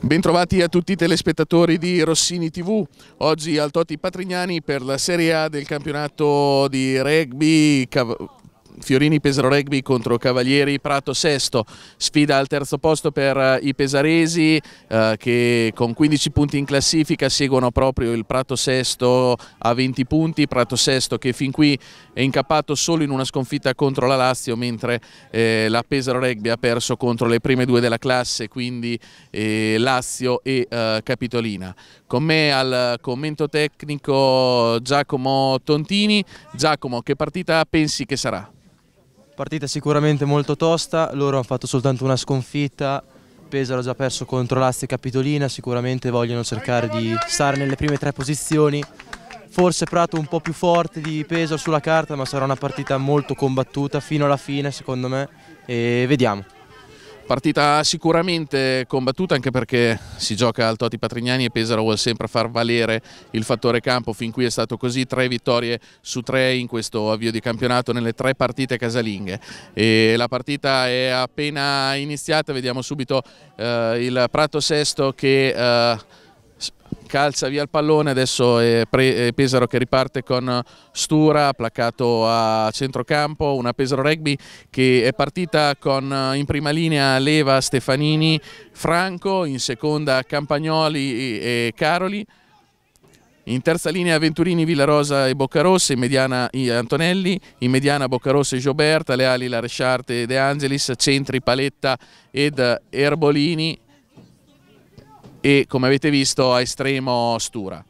Bentrovati a tutti i telespettatori di Rossini TV, oggi al Totti Patrignani per la Serie A del campionato di rugby Fiorini Pesaro Rugby contro Cavalieri Prato Sesto, sfida al terzo posto per eh, i pesaresi eh, che con 15 punti in classifica seguono proprio il Prato Sesto a 20 punti, Prato Sesto che fin qui è incappato solo in una sconfitta contro la Lazio mentre eh, la Pesaro Rugby ha perso contro le prime due della classe, quindi eh, Lazio e eh, Capitolina. Con me al commento tecnico Giacomo Tontini. Giacomo, che partita pensi che sarà? Partita sicuramente molto tosta, loro hanno fatto soltanto una sconfitta, Pesaro ha già perso contro l'Asti Capitolina, sicuramente vogliono cercare di stare nelle prime tre posizioni. Forse Prato un po' più forte di Pesaro sulla carta, ma sarà una partita molto combattuta fino alla fine secondo me e vediamo. Partita sicuramente combattuta anche perché si gioca al Toti Patrignani e Pesaro vuole sempre far valere il fattore campo, fin qui è stato così, tre vittorie su tre in questo avvio di campionato nelle tre partite casalinghe. E la partita è appena iniziata, vediamo subito eh, il Prato Sesto che... Eh, calza via il pallone, adesso è, Pesaro che riparte con Stura, placato a centrocampo, una Pesaro Rugby che è partita con eh, in prima linea Leva, Stefanini, Franco, in seconda Campagnoli e Caroli, in terza linea Venturini, Villarosa e Boccarossa, in mediana Antonelli, in mediana Boccarossa e Gioberta, le ali Laresciarte e De Angelis, centri Paletta ed Erbolini, e come avete visto a estremo Stura.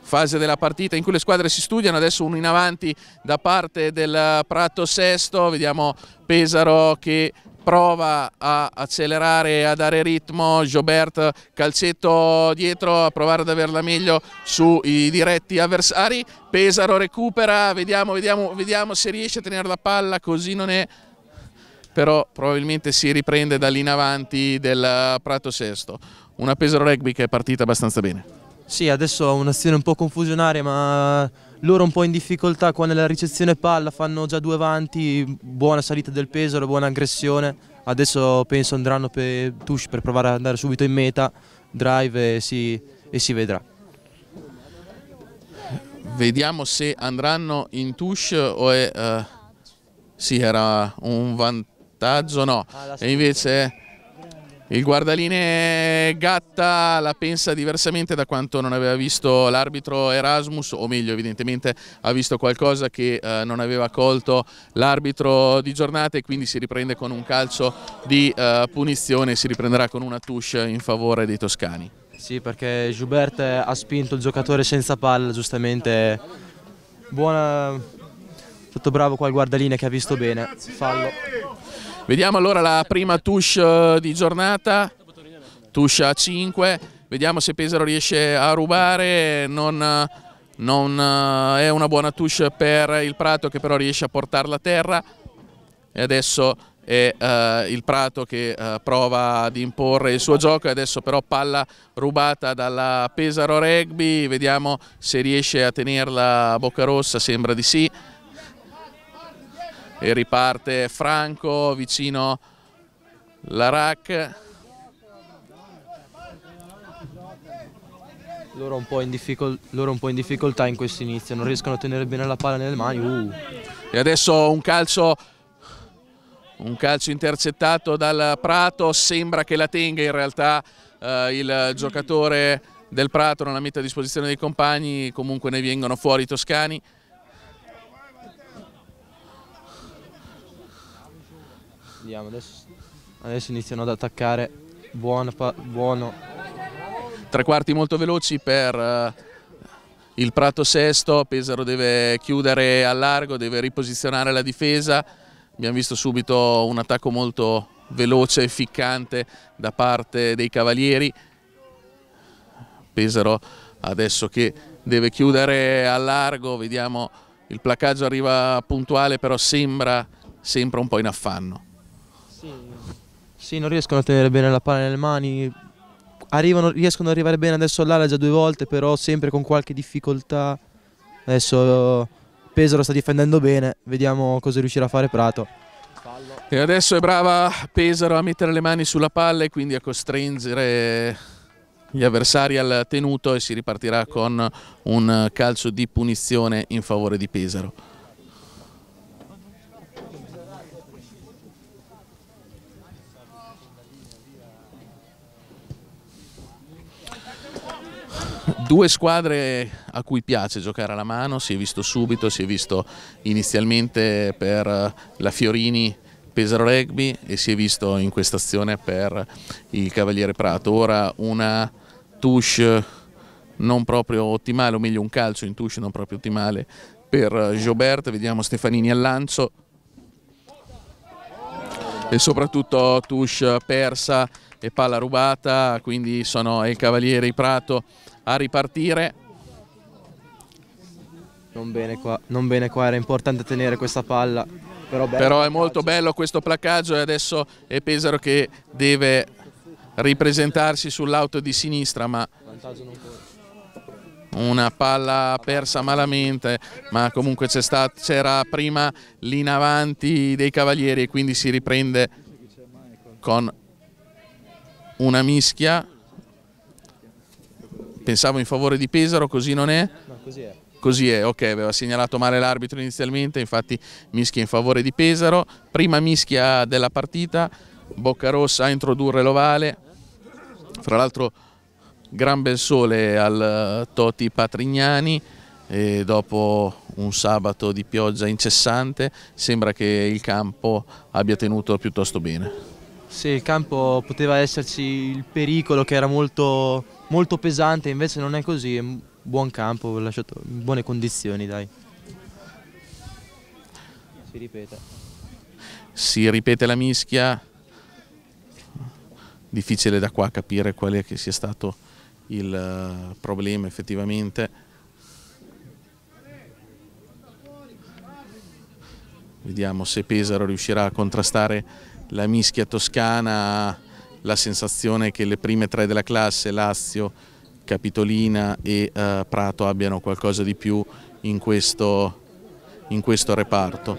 Fase della partita in cui le squadre si studiano, adesso uno in avanti da parte del Prato Sesto, vediamo Pesaro che prova a accelerare, a dare ritmo, Jobert calcetto dietro a provare ad averla meglio sui diretti avversari, Pesaro recupera, vediamo, vediamo, vediamo se riesce a tenere la palla, così non è però probabilmente si riprende da lì in avanti del Prato Sesto. Una Pesaro Rugby che è partita abbastanza bene. Sì, adesso ha una un po' confusionaria, ma loro un po' in difficoltà qua nella ricezione palla, fanno già due avanti, buona salita del Pesaro, buona aggressione. Adesso penso andranno per touche per provare ad andare subito in meta, drive e si, e si vedrà vediamo se andranno in touche o è... Uh, sì, era un, vantaggio vantaggio no, ah, e invece il guardaline Gatta la pensa diversamente da quanto non aveva visto l'arbitro Erasmus, o meglio evidentemente ha visto qualcosa che eh, non aveva colto l'arbitro di giornata e quindi si riprende con un calcio di eh, punizione si riprenderà con una touche in favore dei toscani. Sì perché Joubert ha spinto il giocatore senza palla giustamente, buona, tutto bravo qua il guardaline che ha visto bene, fallo. Vediamo allora la prima touche eh, di giornata, touche a 5, vediamo se Pesaro riesce a rubare, non, eh, non eh, è una buona touche per il Prato che però riesce a portarla a terra e adesso è uh, il Prato che uh, prova ad imporre il suo gioco e adesso però palla rubata dalla Pesaro Rugby, vediamo se riesce a tenerla a bocca rossa, sembra di sì e riparte Franco vicino Larac loro un, po in loro un po' in difficoltà in questo inizio non riescono a tenere bene la palla nelle mani uh. e adesso un calcio un calcio intercettato dal Prato sembra che la tenga in realtà eh, il giocatore del Prato non la mette a disposizione dei compagni comunque ne vengono fuori i toscani Vediamo, adesso, adesso iniziano ad attaccare. Buono, buono. Tre quarti molto veloci per eh, il Prato sesto, Pesaro deve chiudere a largo, deve riposizionare la difesa. Abbiamo visto subito un attacco molto veloce e ficcante da parte dei Cavalieri. Pesaro adesso che deve chiudere a largo, vediamo il placaggio arriva puntuale però sembra sempre un po' in affanno. Sì. sì, non riescono a tenere bene la palla nelle mani, Arrivano, riescono ad arrivare bene adesso all'ala già due volte, però sempre con qualche difficoltà. Adesso eh, Pesaro sta difendendo bene, vediamo cosa riuscirà a fare Prato. E adesso è brava Pesaro a mettere le mani sulla palla e quindi a costringere gli avversari al tenuto e si ripartirà con un calcio di punizione in favore di Pesaro. Due squadre a cui piace giocare alla mano, si è visto subito, si è visto inizialmente per eh, la Fiorini Pesaro Rugby e si è visto in questa azione per il Cavaliere Prato. Ora una touche non proprio ottimale, o meglio un calcio in touche non proprio ottimale per eh, Gobert, vediamo Stefanini al lancio e soprattutto touche persa e palla rubata, quindi sono il Cavaliere Prato a ripartire. Non bene qua, non bene qua, era importante tenere questa palla. Però, Però è molto bello questo placcaggio e adesso è Pesaro che deve ripresentarsi sull'auto di sinistra, ma una palla persa malamente, ma comunque c'era prima l'inavanti dei Cavalieri e quindi si riprende con una mischia Pensavo in favore di Pesaro, così non è? No, così è. Così è, ok, aveva segnalato male l'arbitro inizialmente, infatti mischia in favore di Pesaro, prima mischia della partita, Boccarossa a introdurre l'ovale, fra l'altro gran bel sole al eh, Toti Patrignani e dopo un sabato di pioggia incessante sembra che il campo abbia tenuto piuttosto bene. Sì, il campo poteva esserci il pericolo che era molto molto pesante, invece non è così, buon campo, lasciato, buone condizioni dai. Si ripete. Si ripete la mischia, difficile da qua capire quale sia stato il eh, problema effettivamente. Vediamo se Pesaro riuscirà a contrastare la mischia toscana la sensazione che le prime tre della classe, Lazio, Capitolina e eh, Prato abbiano qualcosa di più in questo, in questo reparto.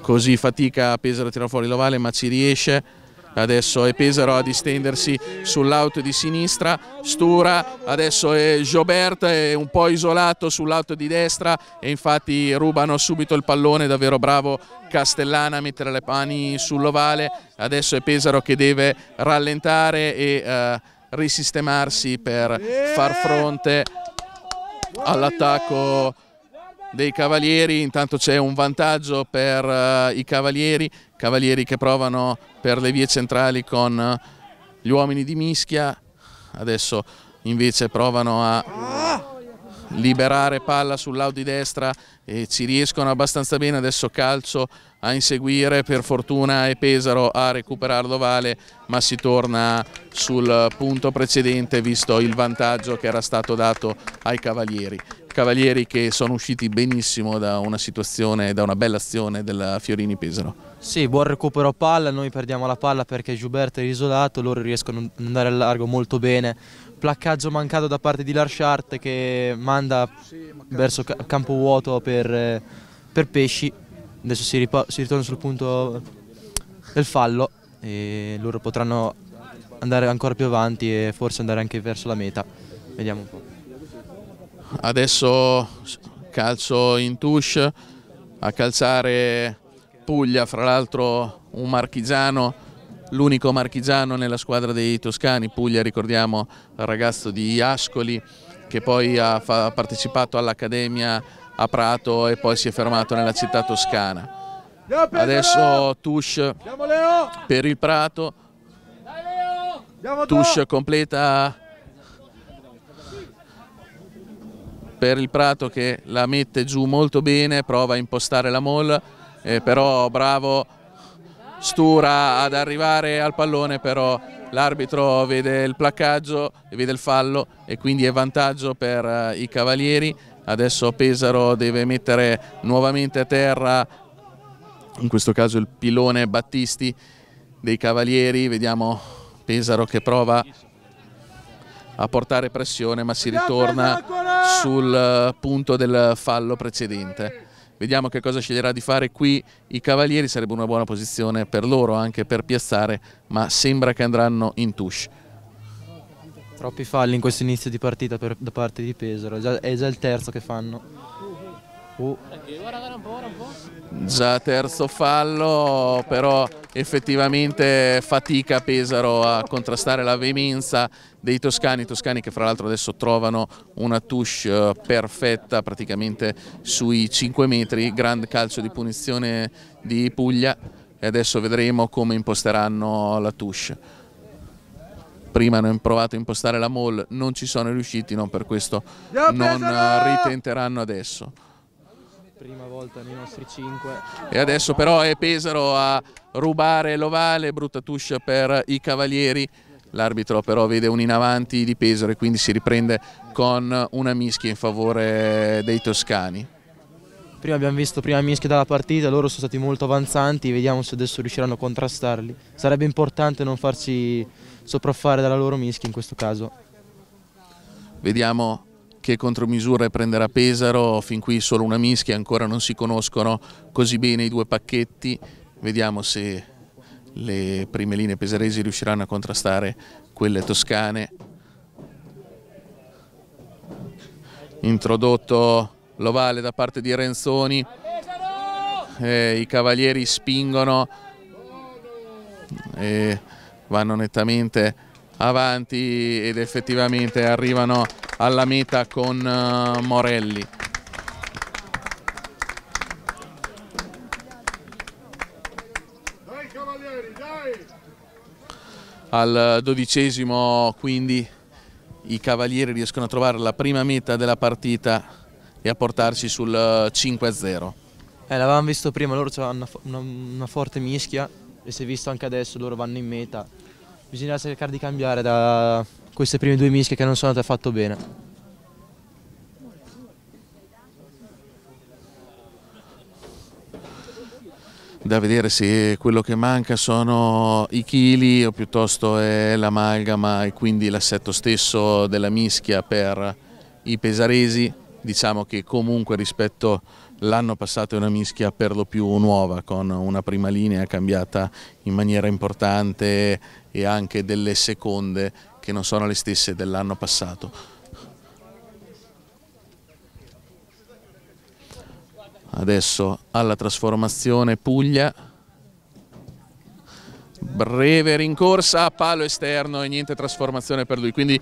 Così fatica a Pesaro tira fuori l'ovale ma ci riesce, adesso è Pesaro a distendersi sull'auto di sinistra, Stura, adesso è Jobert è un po' isolato sull'auto di destra e infatti rubano subito il pallone, davvero bravo Castellana a mettere le mani sull'ovale, adesso è Pesaro che deve rallentare e eh, risistemarsi per far fronte all'attacco dei Cavalieri, intanto c'è un vantaggio per uh, i Cavalieri, Cavalieri che provano per le vie centrali con uh, gli uomini di mischia, adesso invece provano a liberare palla sull'Audi destra e ci riescono abbastanza bene, adesso calcio a inseguire, per fortuna e Pesaro a recuperare l'ovale ma si torna sul punto precedente visto il vantaggio che era stato dato ai Cavalieri. Cavalieri che sono usciti benissimo da una situazione, da una bella azione della Fiorini Pesaro. Sì, buon recupero palla, noi perdiamo la palla perché Giuberto è isolato, loro riescono ad andare a largo molto bene, placcaggio mancato da parte di Larchart che manda verso campo vuoto per, per Pesci. Adesso si, si, ritorna sul punto del fallo e loro potranno andare ancora più avanti e forse andare anche verso la meta. Vediamo un po'. Adesso calcio in touche, a calzare Puglia, fra l'altro un marchigiano l'unico marchigiano nella squadra dei toscani, Puglia ricordiamo il ragazzo di Ascoli che poi ha partecipato all'Accademia a Prato e poi si è fermato nella città toscana. Adesso Tush per il Prato, Tush completa per il Prato che la mette giù molto bene, prova a impostare la mall, eh, però bravo stura ad arrivare al pallone, però l'arbitro vede il placcaggio, vede il fallo e quindi è vantaggio per eh, i Cavalieri. Adesso Pesaro deve mettere nuovamente a terra, in questo caso il pilone Battisti dei Cavalieri, vediamo Pesaro che prova a portare pressione ma si ritorna sul eh, punto del fallo precedente. Vediamo che cosa sceglierà di fare qui i Cavalieri, sarebbe una buona posizione per loro anche per piazzare, ma sembra che andranno in touche. Troppi falli in questo inizio di partita per, da parte di Pesaro, è già, è già il terzo che fanno. Uh. Già terzo fallo, però effettivamente fatica Pesaro a contrastare la veemenza dei toscani, toscani che fra l'altro adesso trovano una touche eh, perfetta praticamente sui 5 metri, grande calcio di punizione di Puglia e adesso vedremo come imposteranno la touche. Prima hanno provato a impostare la mall, non ci sono riusciti, non per questo non ritenteranno adesso prima volta nei nostri 5. E adesso però è Pesaro a rubare l'ovale, brutta tuscia per i Cavalieri. L'arbitro però vede un in avanti di Pesaro e quindi si riprende con una mischia in favore dei toscani. Prima abbiamo visto prima mischia dalla partita, loro sono stati molto avanzanti, vediamo se adesso riusciranno a contrastarli. Sarebbe importante non farsi sopraffare dalla loro mischia in questo caso. Vediamo che contromisure prenderà Pesaro, fin qui solo una mischia, ancora non si conoscono così bene i due pacchetti, vediamo se le prime linee pesaresi riusciranno a contrastare quelle toscane. Introdotto l'ovale da parte di Renzoni, eh, i cavalieri spingono e vanno nettamente avanti ed effettivamente arrivano alla meta con uh, Morelli. Al dodicesimo quindi i cavalieri riescono a trovare la prima meta della partita e a portarsi sul 5-0. Eh, eh, l'avevamo visto prima, loro hanno una, una forte mischia e si è visto anche adesso, loro vanno in meta bisognerà cercare di cambiare da queste prime due mischie che non sono andate affatto bene. da vedere se quello che manca sono i chili o piuttosto è l'amalgama e quindi l'assetto stesso della mischia per i pesaresi, diciamo che comunque rispetto a L'anno passato è una mischia per lo più nuova con una prima linea cambiata in maniera importante e anche delle seconde che non sono le stesse dell'anno passato. Adesso alla trasformazione Puglia, breve rincorsa, palo esterno e niente trasformazione per lui. Quindi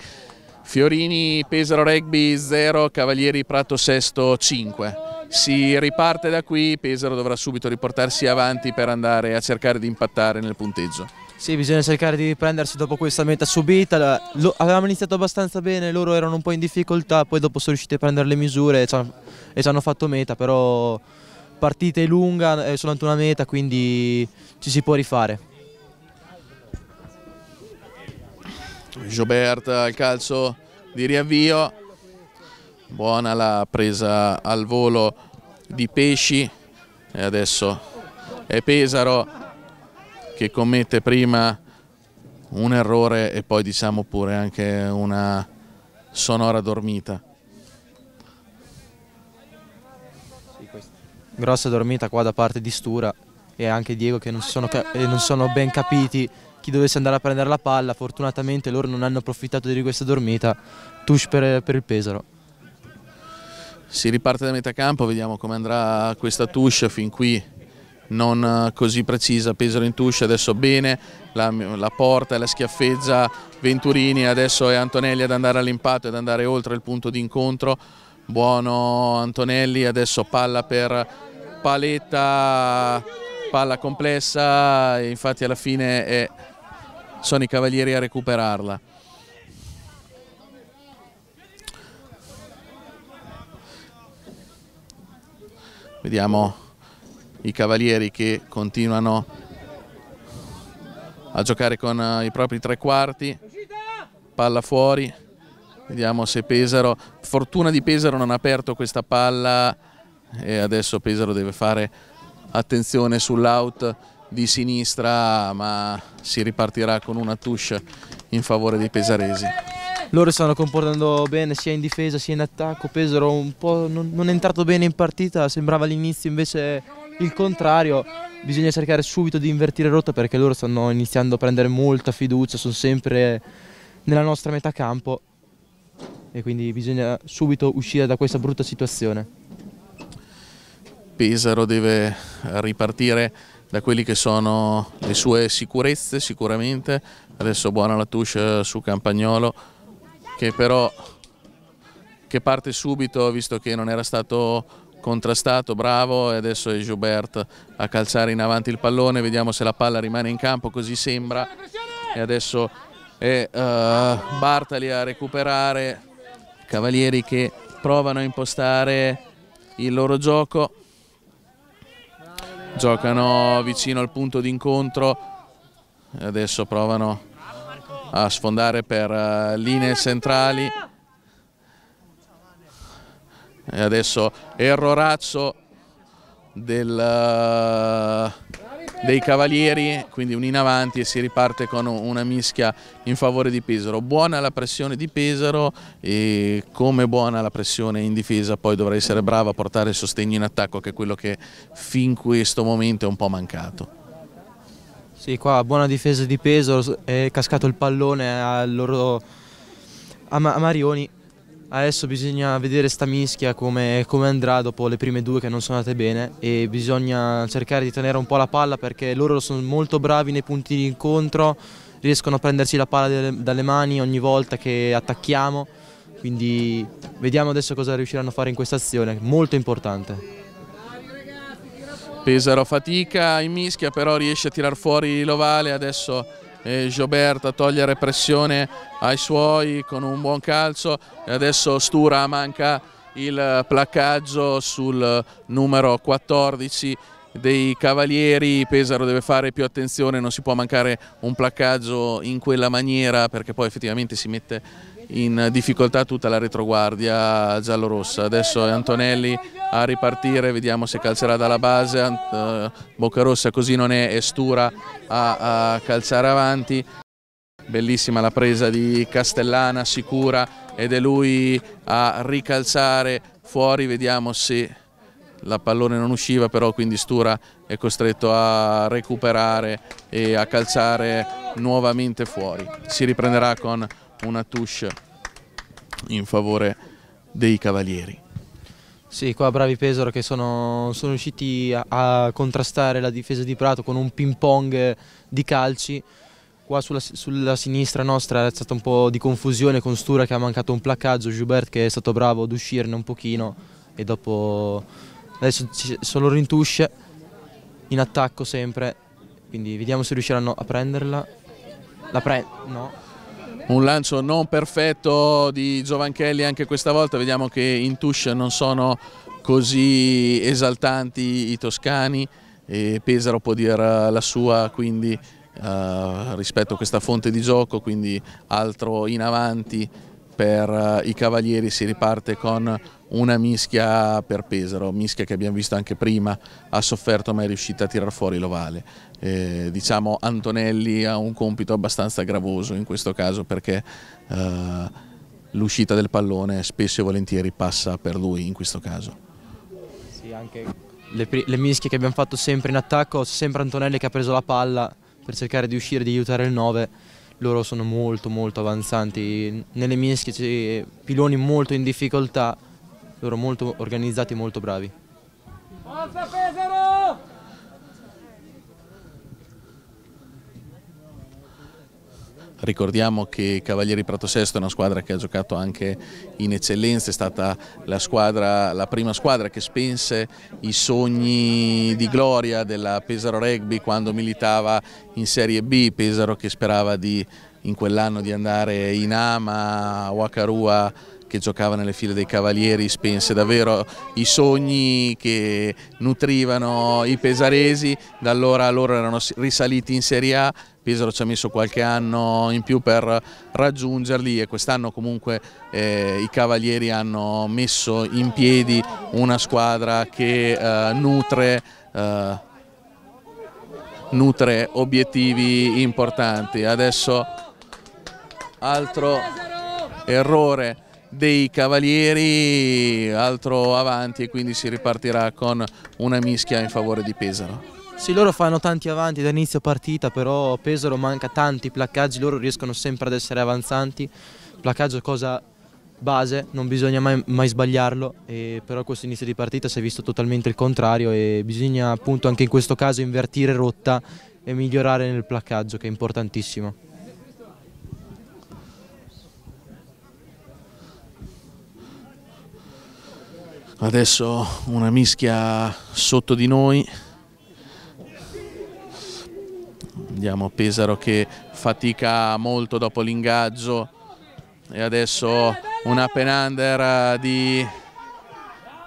Fiorini Pesaro Rugby 0, Cavalieri Prato Sesto 5. Si riparte da qui, Pesaro dovrà subito riportarsi avanti per andare a cercare di impattare nel punteggio. Sì, bisogna cercare di riprendersi dopo questa meta subita, avevamo iniziato abbastanza bene, loro erano un po' in difficoltà, poi dopo sono riusciti a prendere le misure e ci hanno, e ci hanno fatto meta, però partita è lunga, è eh, soltanto una meta, quindi ci si può rifare. Jobert al calcio di riavvio, buona la presa al volo di Pesci e adesso è Pesaro che commette prima un errore e poi diciamo pure anche una sonora dormita. Grossa dormita qua da parte di Stura e anche Diego che non sono, non sono ben capiti chi dovesse andare a prendere la palla, fortunatamente loro non hanno approfittato di questa dormita, touche per, per il Pesaro. Si riparte da metà campo, vediamo come andrà questa touche fin qui non eh, così precisa, Pesaro in touche, adesso bene, la, la porta e la schiaffezza Venturini, adesso è Antonelli ad andare all'impatto, ad andare oltre il punto di incontro, buono Antonelli, adesso palla per Paletta, palla complessa, infatti alla fine è sono i cavalieri a recuperarla. Vediamo i cavalieri che continuano a giocare con eh, i propri tre quarti. Palla fuori. Vediamo se Pesaro... Fortuna di Pesaro non ha aperto questa palla e adesso Pesaro deve fare attenzione sull'out di sinistra ma si ripartirà con una touche in favore dei pesaresi. Loro stanno comportando bene sia in difesa sia in attacco, Pesaro un po' non, non è entrato bene in partita, sembrava all'inizio invece il contrario, bisogna cercare subito di invertire rotta perché loro stanno iniziando a prendere molta fiducia, sono sempre nella nostra metà campo e quindi bisogna subito uscire da questa brutta situazione. Pesaro deve ripartire da quelli che sono le sue sicurezze sicuramente, adesso buona la touche su Campagnolo che però che parte subito visto che non era stato contrastato, bravo e adesso è Joubert a calzare in avanti il pallone, vediamo se la palla rimane in campo, così sembra e adesso è uh, Bartali a recuperare, Cavalieri che provano a impostare il loro gioco giocano vicino al punto d'incontro e adesso provano a sfondare per eh, linee centrali e adesso errorazzo del eh, dei cavalieri, quindi un in avanti e si riparte con una mischia in favore di Pesaro. Buona la pressione di Pesaro e come buona la pressione in difesa poi dovrà essere brava a portare il sostegno in attacco che è quello che fin questo momento è un po' mancato. Sì, qua buona difesa di Pesaro, è cascato il pallone a, loro, a Marioni Adesso bisogna vedere sta mischia come, come, andrà dopo le prime due che non sono andate bene e bisogna cercare di tenere un po' la palla perché loro sono molto bravi nei punti di incontro, riescono a prendersi la palla dalle mani ogni volta che attacchiamo, quindi vediamo adesso cosa riusciranno a fare in questa azione, molto importante. Pesaro fatica in mischia però riesce a tirar fuori l'ovale adesso e a togliere pressione ai suoi con un buon calcio e adesso Stura manca il placcaggio sul numero 14 dei Cavalieri, Pesaro deve fare più attenzione, non si può mancare un placcaggio in quella maniera perché poi effettivamente si mette in difficoltà tutta la retroguardia giallorossa. Adesso è Antonelli a ripartire, vediamo se calcerà dalla base, uh, eh, Boccarossa così non è, è Stura a, a calciare avanti. Bellissima la presa di Castellana, sicura, ed è lui a ricalzare fuori, vediamo se la pallone non usciva però quindi Stura è costretto a recuperare e a calzare nuovamente fuori. Si riprenderà con una touche in favore dei Cavalieri. Sì, qua bravi Pesaro che sono, sono riusciti a, a, contrastare la difesa di Prato con un ping pong di calci. Qua sulla, sulla, sinistra nostra è stata un po' di confusione con Stura che ha mancato un placcaggio, Gilbert che è stato bravo ad uscirne un pochino e dopo adesso sono rintusce in attacco sempre, quindi vediamo se riusciranno a prenderla. La pre... no un lancio non perfetto di Giovanchelli anche questa volta, vediamo che in touche non sono così esaltanti i toscani e Pesaro può dire la sua quindi eh, rispetto a questa fonte di gioco, quindi altro in avanti per eh, i Cavalieri si riparte con una mischia per Pesaro, mischia che abbiamo visto anche prima, ha sofferto ma è riuscita a tirar fuori l'ovale eh, diciamo Antonelli ha un compito abbastanza gravoso in questo caso perché eh, l'uscita del pallone spesso e volentieri passa per lui in questo caso. Sì, anche le, le mischie che abbiamo fatto sempre in attacco, sempre Antonelli che ha preso la palla per cercare di uscire, di aiutare il 9 loro sono molto molto avanzanti, nelle mischie c'è piloni molto in difficoltà, loro molto organizzati e molto bravi. Forza Pesaro! Ricordiamo che Cavalieri Prato Sesto è una squadra che ha giocato anche in eccellenza, è stata la, squadra, la prima squadra che spense i sogni di gloria della Pesaro Rugby quando militava in Serie B, Pesaro che sperava di, in quell'anno di andare in Ama, a Wakarua, che giocava nelle file dei Cavalieri spense davvero i sogni che nutrivano i pesaresi, da allora loro erano risaliti in Serie A, Pesaro ci ha messo qualche anno in più per raggiungerli e quest'anno comunque eh, i Cavalieri hanno messo in piedi una squadra che eh, nutre eh, nutre obiettivi importanti. Adesso altro errore dei Cavalieri, altro avanti e quindi si ripartirà con una mischia in favore di Pesaro. Sì, loro fanno tanti avanti da inizio partita, però Pesaro manca tanti placcaggi, loro riescono sempre ad essere avanzanti. Placcaggio è cosa base, non bisogna mai, mai sbagliarlo, e però questo inizio di partita si è visto totalmente il contrario e bisogna appunto anche in questo caso invertire rotta e migliorare nel placcaggio che è importantissimo. Adesso una mischia sotto di noi. Vediamo Pesaro che fatica molto dopo l'ingaggio e adesso una penander di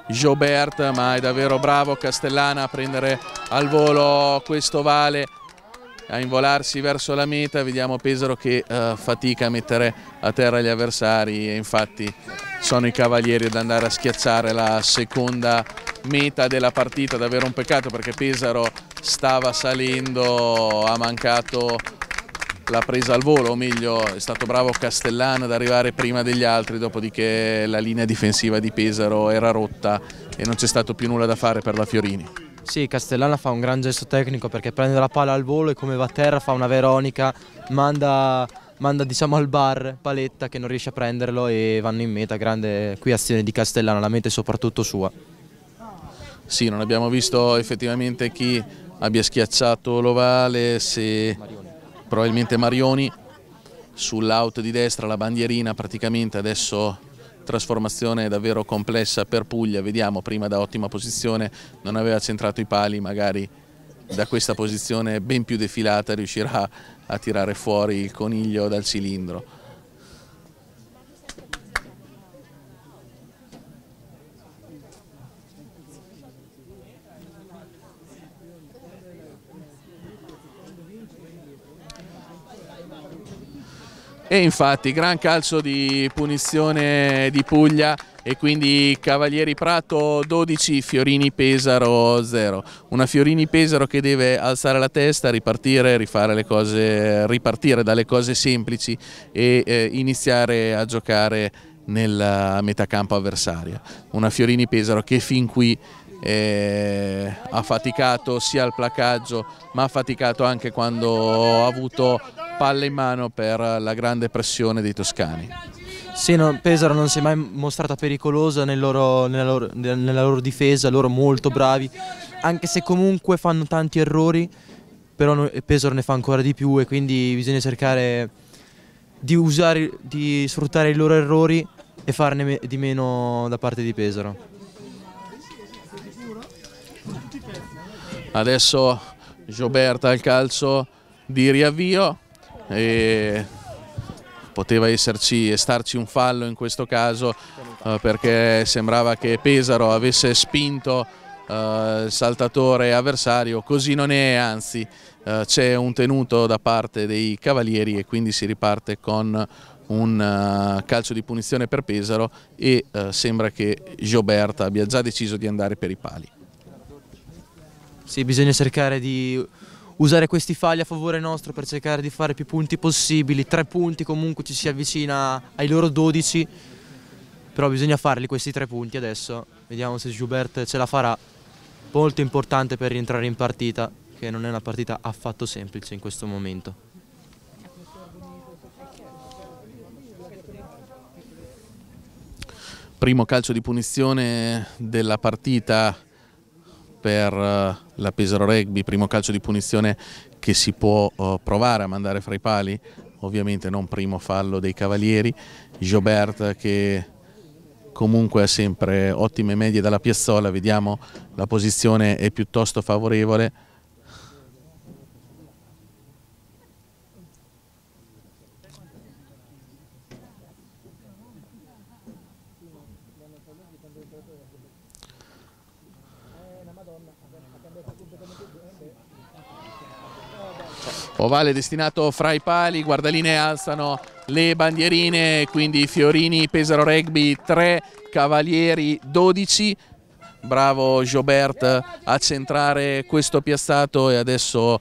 Jobert ma è davvero bravo Castellana a prendere al volo questo vale a involarsi verso la meta, vediamo Pesaro che eh, fatica a mettere a terra gli avversari e infatti sono i cavalieri ad andare a schiacciare la seconda meta della partita, davvero un peccato perché Pesaro stava salendo, ha mancato la presa al volo, o meglio è stato bravo Castellano ad arrivare prima degli altri, dopodiché la linea difensiva di Pesaro era rotta e non c'è stato più nulla da fare per la Fiorini. Sì, Castellana fa un gran gesto tecnico perché prende la palla al volo e come va a terra fa una Veronica, manda, manda diciamo al bar Paletta che non riesce a prenderlo e vanno in meta, grande qui azione di Castellana, la mente soprattutto sua. Sì, non abbiamo visto effettivamente chi abbia schiacciato l'ovale, se Marioni. probabilmente Marioni sull'out di destra la bandierina praticamente adesso trasformazione davvero complessa per Puglia, vediamo prima da ottima posizione, non aveva centrato i pali, magari da questa posizione ben più defilata riuscirà a tirare fuori il coniglio dal cilindro. E infatti gran calcio di punizione di Puglia e quindi Cavalieri Prato 12, Fiorini Pesaro 0. Una Fiorini Pesaro che deve alzare la testa, ripartire, cose, ripartire dalle cose semplici e eh, iniziare a giocare nella metà campo avversaria. Una Fiorini Pesaro che fin qui eh, ha faticato sia al placaggio ma ha faticato anche quando ha avuto palle in mano per la grande pressione dei toscani. Sì, no, Pesaro non si è mai mostrata pericolosa nel loro, nella, loro, nella, loro, difesa, loro molto bravi, anche se comunque fanno tanti errori, però Pesaro ne fa ancora di più e quindi bisogna cercare di, usare, di sfruttare i loro errori e farne di meno da parte di Pesaro. adesso Gioberta al calcio di riavvio e poteva esserci e starci un fallo in questo caso eh, perché sembrava che Pesaro avesse spinto eh, il saltatore avversario, così non è, anzi eh, c'è un tenuto da parte dei cavalieri e quindi si riparte con un eh, calcio di punizione per Pesaro e eh, sembra che Gioberta abbia già deciso di andare per i pali. Sì, bisogna cercare di usare questi falli a favore nostro per cercare di fare più punti possibili, tre punti comunque ci si avvicina ai loro 12, però bisogna farli questi tre punti adesso, vediamo se Gilbert ce la farà, molto importante per rientrare in partita, che non è una partita affatto semplice in questo momento. Primo calcio di punizione della partita per eh, la Pesaro Rugby, primo calcio di punizione che si può eh, provare a mandare fra i pali, ovviamente non primo fallo dei Cavalieri, Gilbert che comunque ha sempre ottime medie dalla piazzola, vediamo la posizione è piuttosto favorevole, Ovale destinato fra i pali, guardaline alzano le bandierine, quindi Fiorini, Pesaro Rugby 3, Cavalieri 12. Bravo Jobert a centrare questo piazzato e adesso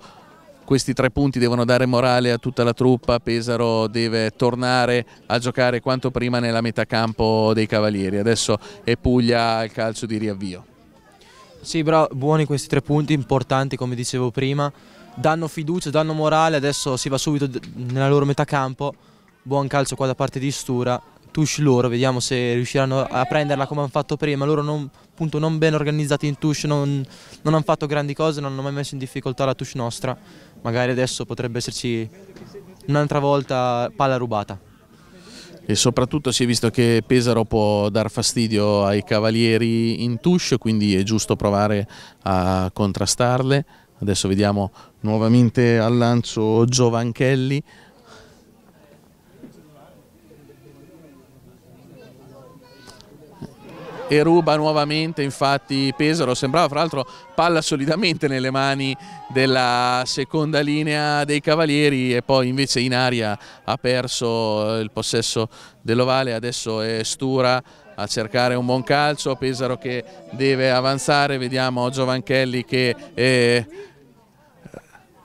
questi tre punti devono dare morale a tutta la truppa, Pesaro deve tornare a giocare quanto prima nella metà campo dei Cavalieri, adesso è Puglia al calcio di riavvio. Sì, bravo, buoni questi tre punti, importanti come dicevo prima, danno fiducia, danno morale, adesso si va subito nella loro metà campo, buon calcio qua da parte di Stura, touche loro, vediamo se riusciranno a prenderla come hanno fatto prima, loro non, appunto, non ben organizzati in touche, non, non, hanno fatto grandi cose, non hanno mai messo in difficoltà la touche nostra, magari adesso potrebbe esserci un'altra volta palla rubata. E soprattutto si è visto che Pesaro può dar fastidio ai cavalieri in touche, quindi è giusto provare a contrastarle. Adesso vediamo nuovamente al lancio Giovanchelli. E ruba nuovamente, infatti Pesaro sembrava fra l'altro palla solidamente nelle mani della seconda linea dei Cavalieri e poi invece in aria ha perso il possesso dell'ovale, adesso è Stura a cercare un buon calcio, Pesaro che deve avanzare, vediamo Giovanchelli che... Eh,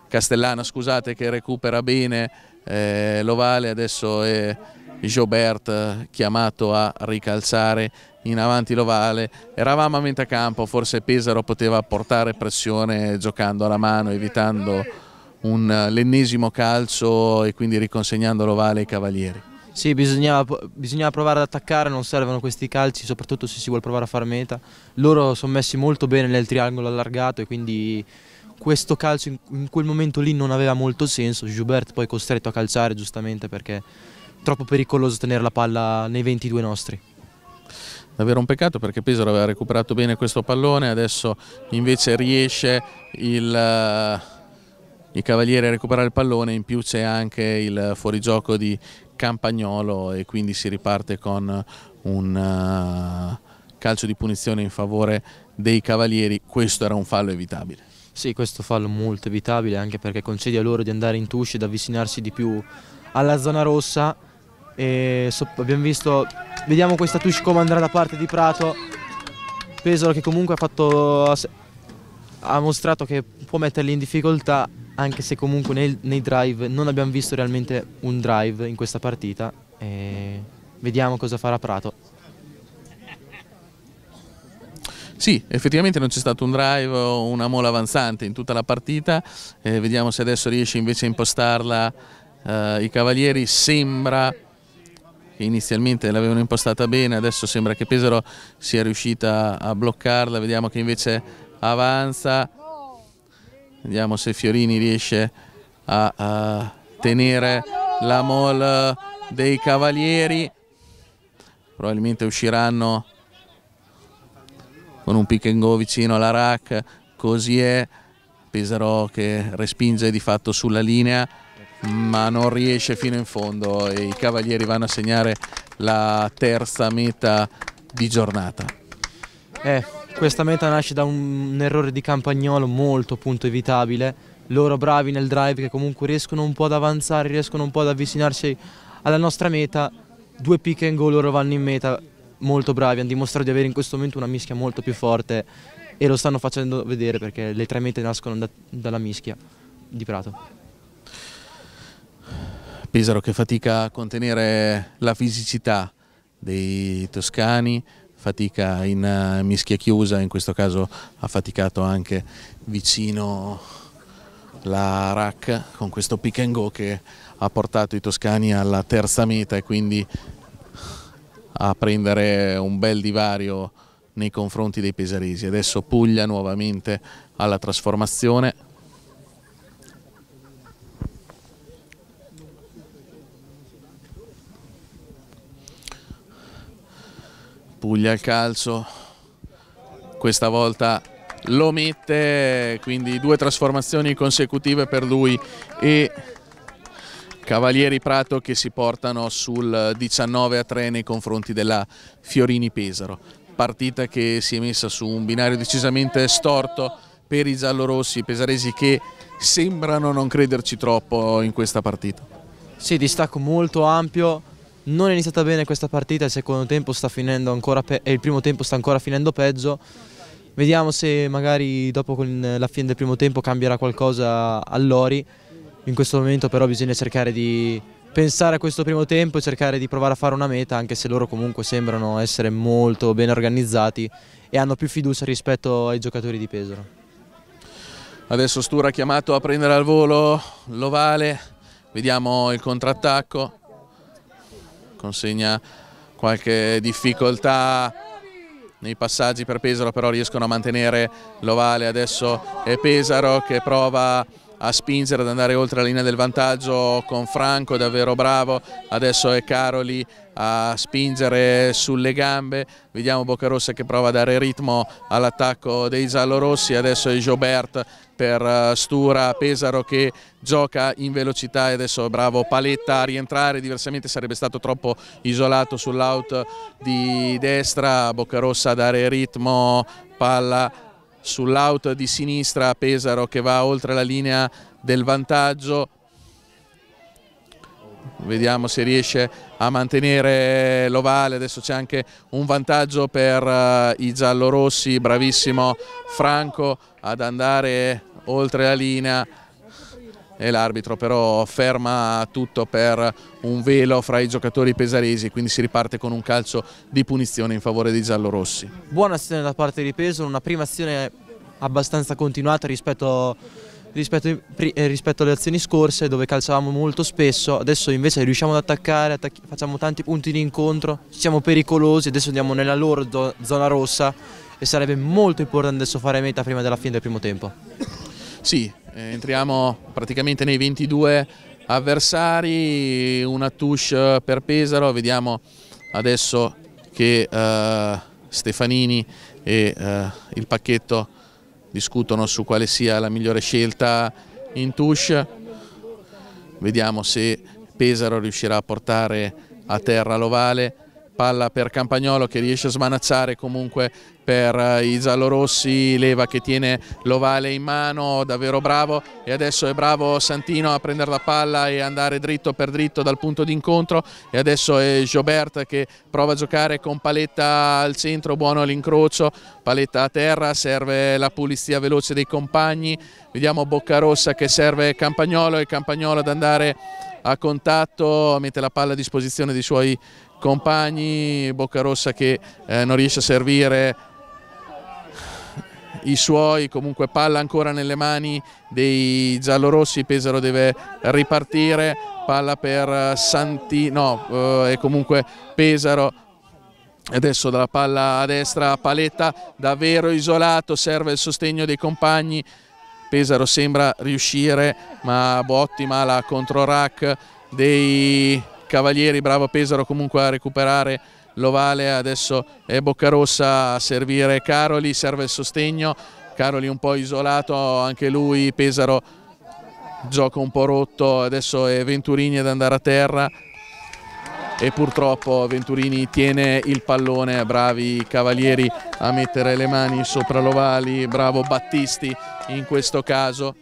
Castellana scusate che recupera bene eh, Lovale adesso è Jobert chiamato a ricalzare in avanti Lovale eravamo a metà campo, forse Pesaro poteva portare pressione giocando alla mano evitando eh, l'ennesimo calcio e quindi riconsegnando Lovale ai Cavalieri sì, bisognava, bisognava, provare ad attaccare, non servono questi calci, soprattutto se si vuole provare a fare meta. Loro sono messi molto bene nel triangolo allargato e quindi questo calcio in quel momento lì non aveva molto senso. Joubert poi costretto a calciare giustamente perché è troppo pericoloso tenere la palla nei 22 nostri davvero un peccato perché Pesaro aveva recuperato bene questo pallone, adesso invece riesce il, eh, il Cavaliere a recuperare il pallone, in più c'è anche il fuorigioco di campagnolo e quindi si riparte con un eh, calcio di punizione in favore dei Cavalieri, questo era un fallo evitabile. Sì, questo fallo molto evitabile anche perché concede a loro di andare in touche ed avvicinarsi di più alla zona rossa e so, abbiamo visto, vediamo questa touche come andrà da parte di Prato, Pesaro che comunque ha, fatto, ha mostrato che può metterli in difficoltà anche se comunque nel, nei drive non abbiamo visto realmente un drive in questa partita. vediamo cosa farà Prato. Sì, effettivamente non c'è stato un drive o una mola avanzante in tutta la partita, eh, vediamo se adesso riesce invece a impostarla eh, i Cavalieri, sembra che inizialmente l'avevano impostata bene, adesso sembra che Pesaro sia riuscita a bloccarla, vediamo che invece avanza, Vediamo se Fiorini riesce a, a tenere la mol dei Cavalieri. Probabilmente usciranno con un pick and go vicino alla rack. Così è. Pesaro che respinge di fatto sulla linea ma non riesce fino in fondo e i Cavalieri vanno a segnare la terza meta di giornata. Eh questa meta nasce da un, un errore di Campagnolo molto appunto evitabile, loro bravi nel drive che comunque riescono un po' ad avanzare, riescono un po' ad avvicinarsi alla nostra meta, due pick and go loro vanno in meta, molto bravi, hanno dimostrato di avere in questo momento una mischia molto più forte e lo stanno facendo vedere perché le tre mete nascono da, dalla mischia di Prato. Pesaro che fatica a contenere la fisicità dei toscani, fatica in eh, mischia chiusa, in questo caso ha faticato anche vicino la RAC con questo pick and go che ha portato i toscani alla terza meta e quindi a prendere un bel divario nei confronti dei pesaresi. Adesso Puglia nuovamente alla trasformazione, Puglia al calcio, questa volta lo mette, quindi due trasformazioni consecutive per lui e Cavalieri Prato che si portano sul 19 a 3 nei confronti della Fiorini Pesaro. Partita che si è messa su un binario decisamente storto per i giallorossi, pesaresi che sembrano non crederci troppo in questa partita. Sì, distacco molto ampio, non è iniziata bene questa partita, il secondo tempo sta finendo ancora e il primo tempo sta ancora finendo peggio. Vediamo se magari dopo la fine del primo tempo cambierà qualcosa a Lori. In questo momento però bisogna cercare di pensare a questo primo tempo e cercare di provare a fare una meta, anche se loro comunque sembrano essere molto ben organizzati e hanno più fiducia rispetto ai giocatori di Pesaro. Adesso Stura ha chiamato a prendere al volo l'ovale, vediamo il contrattacco consegna qualche difficoltà nei passaggi per Pesaro però riescono a mantenere l'ovale adesso è Pesaro che prova a spingere ad andare oltre la linea del vantaggio con Franco davvero bravo adesso è Caroli a spingere sulle gambe, vediamo Boccarossa che prova a dare ritmo all'attacco dei giallorossi, adesso è Jobert per eh, Stura, Pesaro che gioca in velocità e adesso bravo Paletta a rientrare, diversamente sarebbe stato troppo isolato sull'out di destra, Boccarossa a dare ritmo, palla sull'out di sinistra, Pesaro che va oltre la linea del vantaggio, vediamo se riesce a a mantenere l'ovale, adesso c'è anche un vantaggio per eh, i giallorossi, bravissimo Franco ad andare oltre la linea e l'arbitro però ferma tutto per un velo fra i giocatori pesaresi quindi si riparte con un calcio di punizione in favore dei giallorossi. Buona azione da parte di Peso, una prima azione abbastanza continuata rispetto rispetto, eh, rispetto, alle azioni scorse dove calciavamo molto spesso, adesso invece riusciamo ad attaccare, attacchi, facciamo tanti punti di incontro, siamo pericolosi, adesso andiamo nella loro zona rossa e sarebbe molto importante adesso fare meta prima della fine del primo tempo. Sì, eh, entriamo praticamente nei 22 avversari, una touche eh, per Pesaro, vediamo adesso che uh, Stefanini e uh, il pacchetto discutono su quale sia la migliore scelta in touche, vediamo se Pesaro riuscirà a portare a terra l'ovale, palla per Campagnolo che riesce a smanazzare comunque per eh, i giallorossi, Leva che tiene l'ovale in mano, davvero bravo e adesso è bravo Santino a prendere la palla e andare dritto per dritto dal punto d'incontro e adesso è Gioberta che prova a giocare con Paletta al centro, buono l'incrocio, Paletta a terra, serve la pulizia veloce dei compagni, vediamo Boccarossa che serve Campagnolo e Campagnolo ad andare a contatto, mette la palla a disposizione dei suoi compagni, Boccarossa che eh, non riesce a servire i suoi, comunque palla ancora nelle mani dei giallorossi, Pesaro deve ripartire, palla per Santino no, eh, è comunque Pesaro Adesso dalla palla a destra Paletta, davvero isolato, serve il sostegno dei compagni. Pesaro sembra riuscire, ma ottima la controrack dei Cavalieri. Bravo Pesaro comunque a recuperare l'ovale, adesso è Boccarossa a servire Caroli, serve il sostegno, Caroli un po' isolato, anche lui Pesaro gioca un po' rotto, adesso è Venturini ad andare a terra e purtroppo Venturini tiene il pallone, bravi cavalieri a mettere le mani sopra l'ovali, bravo Battisti in questo caso,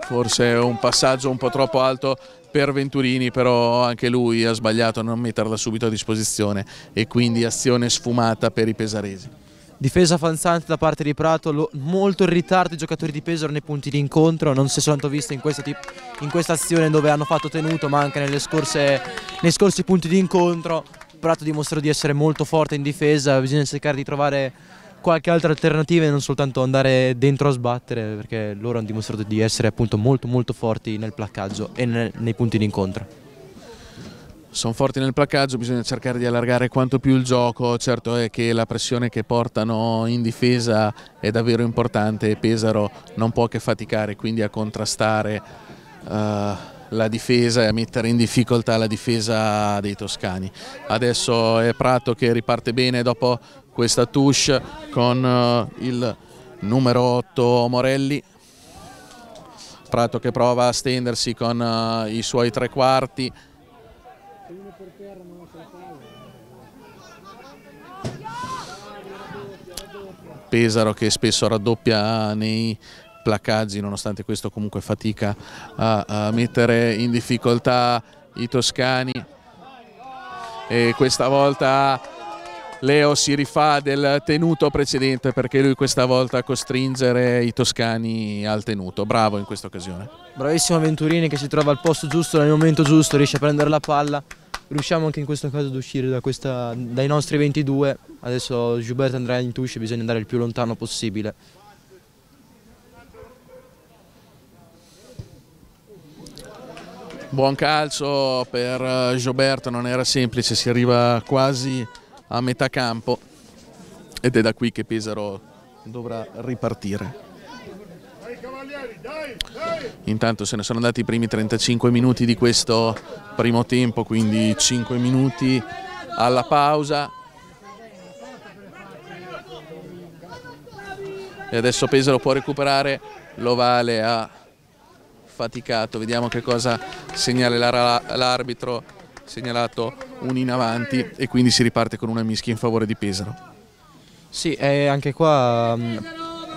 forse un passaggio un po' troppo alto per Venturini però anche lui ha sbagliato a non metterla subito a disposizione e quindi azione sfumata per i pesaresi. Difesa fanzante da parte di Prato, molto in ritardo i giocatori di Pesaro nei punti di incontro, non si sono viste in, in questa, azione dove hanno fatto tenuto ma anche scorse, nei scorsi punti di incontro. Prato dimostrò di essere molto forte in difesa, bisogna cercare di trovare qualche altra alternativa e non soltanto andare dentro a sbattere perché loro hanno dimostrato di essere appunto molto molto forti nel placcaggio e nel, nei punti d'incontro sono forti nel placcaggio, bisogna cercare di allargare quanto più il gioco, certo è che la pressione che portano in difesa è davvero importante e Pesaro non può che faticare quindi a contrastare uh, la difesa e a mettere in difficoltà la difesa dei toscani. Adesso è Prato che riparte bene dopo questa touche con eh, il numero 8 Morelli Prato che prova a stendersi con eh, i suoi tre quarti Pesaro che spesso raddoppia nei placaggi nonostante questo comunque fatica a, a mettere in difficoltà i toscani e questa volta Leo si rifà del tenuto precedente perché lui questa volta costringere i toscani al tenuto. Bravo in questa occasione. Bravissimo Venturini che si trova al posto giusto nel momento giusto, riesce a prendere la palla. Riusciamo anche in questo caso ad uscire da questa, dai nostri 22. Adesso Gilberto andrà in touche, bisogna andare il più lontano possibile. Buon calcio per eh, Gioberto, non era semplice, si arriva quasi a metà campo ed è da qui che Pesaro dovrà ripartire. Intanto se ne sono andati i primi 35 minuti di questo primo tempo, quindi 5 minuti alla pausa. E adesso Pesaro può recuperare, l'Ovale ha faticato, vediamo che cosa segnala l'arbitro segnalato un in avanti e quindi si riparte con una mischia in favore di Pesaro. Sì, eh, anche qua mm,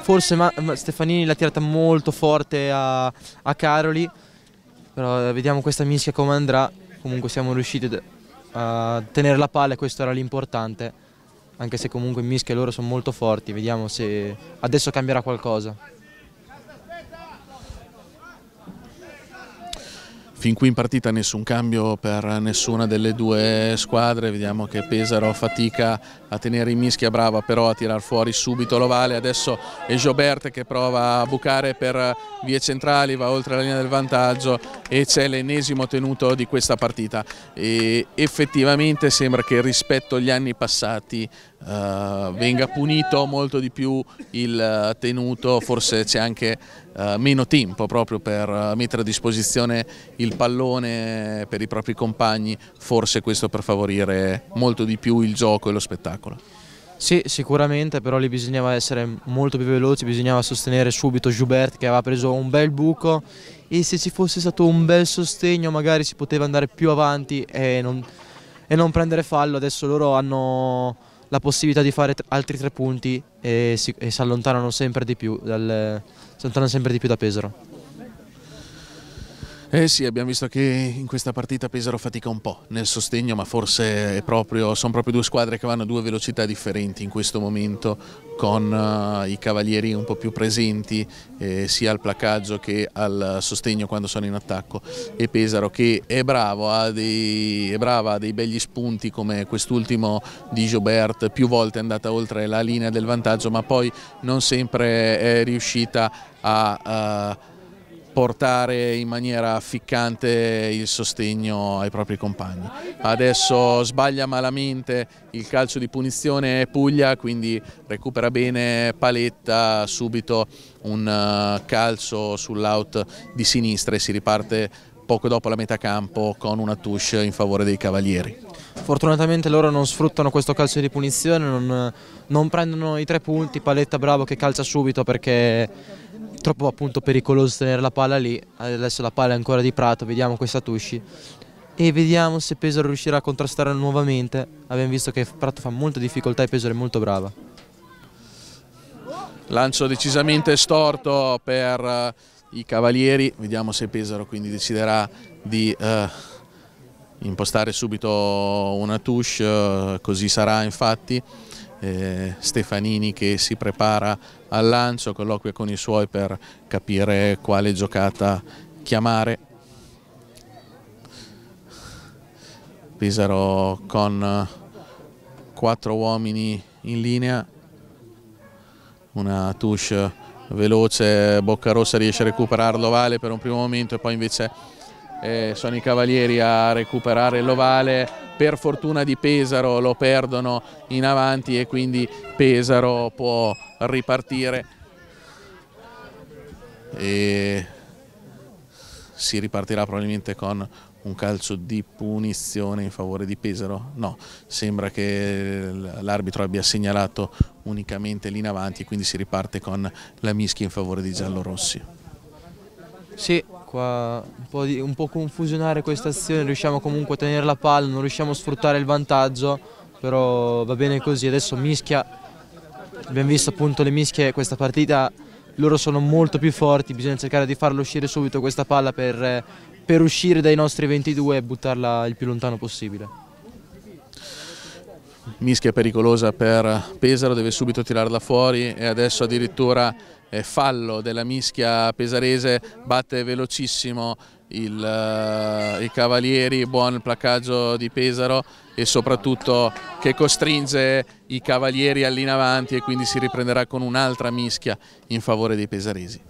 forse ma, ma Stefanini l'ha tirata molto forte a, a Caroli, però eh, vediamo questa mischia come andrà, comunque siamo riusciti a tenere la palla e questo era l'importante, anche se comunque mischia loro sono molto forti, vediamo se adesso cambierà qualcosa. Fin qui in partita nessun cambio per nessuna delle due squadre, vediamo che Pesaro fatica a tenere in mischia, brava però a tirar fuori subito l'ovale, adesso è Giobert che prova a bucare per vie centrali, va oltre la linea del vantaggio e c'è l'ennesimo tenuto di questa partita e effettivamente sembra che rispetto agli anni passati eh, venga punito molto di più il tenuto, forse c'è anche eh, meno tempo proprio per eh, mettere a disposizione il pallone per i propri compagni, forse questo per favorire molto di più il gioco e lo spettacolo. Sì, sicuramente, però lì bisognava essere molto più veloci, bisognava sostenere subito Joubert che aveva preso un bel buco e se ci fosse stato un bel sostegno magari si poteva andare più avanti e non, e non prendere fallo. Adesso loro hanno la possibilità di fare altri tre punti e si, e si allontanano sempre di più dal, si allontana sempre di più da Pesaro. Eh sì, abbiamo visto che in questa partita Pesaro fatica un po' nel sostegno, ma forse proprio, sono proprio due squadre che vanno a due velocità differenti in questo momento, con uh, i cavalieri un po' più presenti eh, sia al placaggio che al sostegno quando sono in attacco e Pesaro che è, bravo, ha dei, è brava, ha dei begli spunti come quest'ultimo di Gilbert, più volte è andata oltre la linea del vantaggio, ma poi non sempre è riuscita a a portare in maniera ficcante il sostegno ai propri compagni. Adesso sbaglia malamente il calcio di punizione Puglia, quindi recupera bene Paletta, subito un eh, calcio sull'out di sinistra e si riparte poco dopo la metà campo con una touche in favore dei Cavalieri. Fortunatamente loro non sfruttano questo calcio di punizione, non, non prendono i tre punti, Paletta bravo che calcia subito perché troppo appunto pericoloso tenere la palla lì, adesso la palla è ancora di Prato, vediamo questa Tusci e vediamo se Pesaro riuscirà a contrastare nuovamente, abbiamo visto che Prato fa molta difficoltà e Pesaro è molto brava. Lancio decisamente storto per eh, i cavalieri, vediamo se Pesaro quindi deciderà di eh, impostare subito una touche, eh, così sarà infatti eh, Stefanini che si prepara al lancio, colloquia con i suoi per capire quale giocata chiamare. Pesaro con quattro uomini in linea, una touche veloce, Boccarossa riesce a recuperarlo, vale per un primo momento e poi invece eh, sono i Cavalieri a recuperare l'ovale, per fortuna di Pesaro lo perdono in avanti e quindi Pesaro può ripartire. E si ripartirà probabilmente con un calcio di punizione in favore di Pesaro? No, sembra che l'arbitro abbia segnalato unicamente lì in avanti e quindi si riparte con la mischia in favore di Giallorossi. Sì, qua un po', di, un po confusionare questa azione, riusciamo comunque a tenere la palla, non riusciamo a sfruttare il vantaggio, però va bene così. Adesso mischia, abbiamo visto appunto le mischie questa partita, loro sono molto più forti, bisogna cercare di farlo uscire subito questa palla per, per uscire dai nostri 22 e buttarla il più lontano possibile. Mischia pericolosa per Pesaro, deve subito tirarla fuori e adesso addirittura eh, fallo della mischia pesarese, batte velocissimo il, eh, i Cavalieri, buon placcaggio di Pesaro e soprattutto che costringe i Cavalieri all'inavanti e quindi si riprenderà con un'altra mischia in favore dei pesaresi.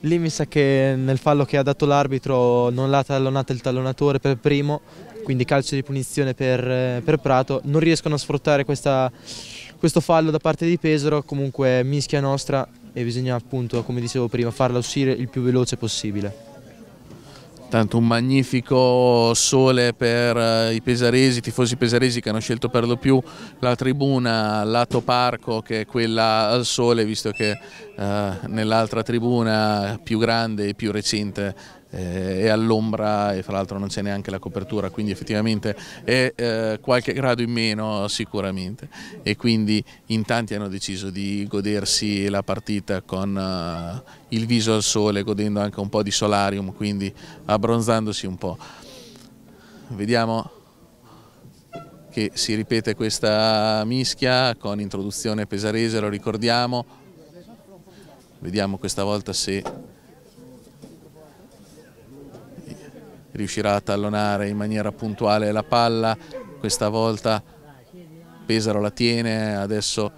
Lì mi sa che nel fallo che ha dato l'arbitro non l'ha tallonato il tallonatore per primo, quindi calcio di punizione per, eh, per Prato. Non riescono a sfruttare questa, questo fallo da parte di Pesaro, comunque mischia nostra e bisogna appunto, come dicevo prima, farla uscire il più veloce possibile. Tanto un magnifico sole per eh, i pesaresi, i tifosi pesaresi che hanno scelto per lo più la tribuna lato parco che è quella al sole, visto che eh, nell'altra tribuna più grande e più recente eh, è all'ombra e fra l'altro non c'è neanche la copertura, quindi effettivamente è eh, qualche grado in meno sicuramente e quindi in tanti hanno deciso di godersi la partita con eh, il viso al sole, godendo anche un po' di solarium, quindi abbronzandosi un po'. Vediamo che si ripete questa mischia con introduzione pesarese, lo ricordiamo. Vediamo questa volta se riuscirà a tallonare in maniera puntuale la palla, questa volta Pesaro la tiene, adesso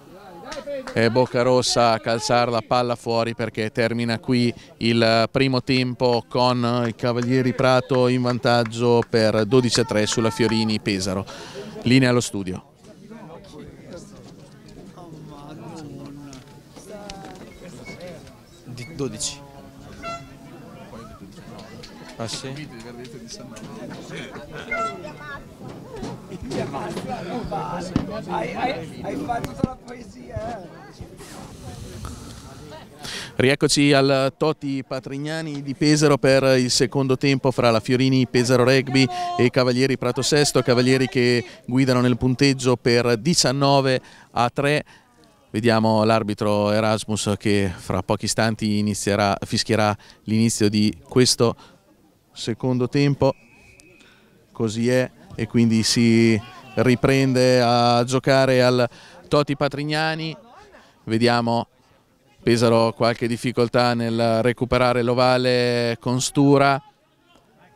è Bocca Rossa a calzare la palla fuori perché termina qui il primo tempo con i Cavalieri Prato in vantaggio per 12-3 sulla Fiorini Pesaro. Linea allo studio. Di 12. Ah sì? Il verdetto di San Ti ammazzo, non vale. Hai, hai, hai fatto tutta la poesia. Eh. Rieccoci al Totti Patrignani di Pesaro per il secondo tempo fra la Fiorini Pesaro Rugby e Cavalieri Prato Sesto, Cavalieri che guidano nel punteggio per 19 a 3. Vediamo l'arbitro Erasmus che fra pochi istanti inizierà, fischierà l'inizio di questo secondo tempo, così è e quindi si riprende a giocare al Toti Patrignani, vediamo Pesaro qualche difficoltà nel recuperare l'ovale con Stura,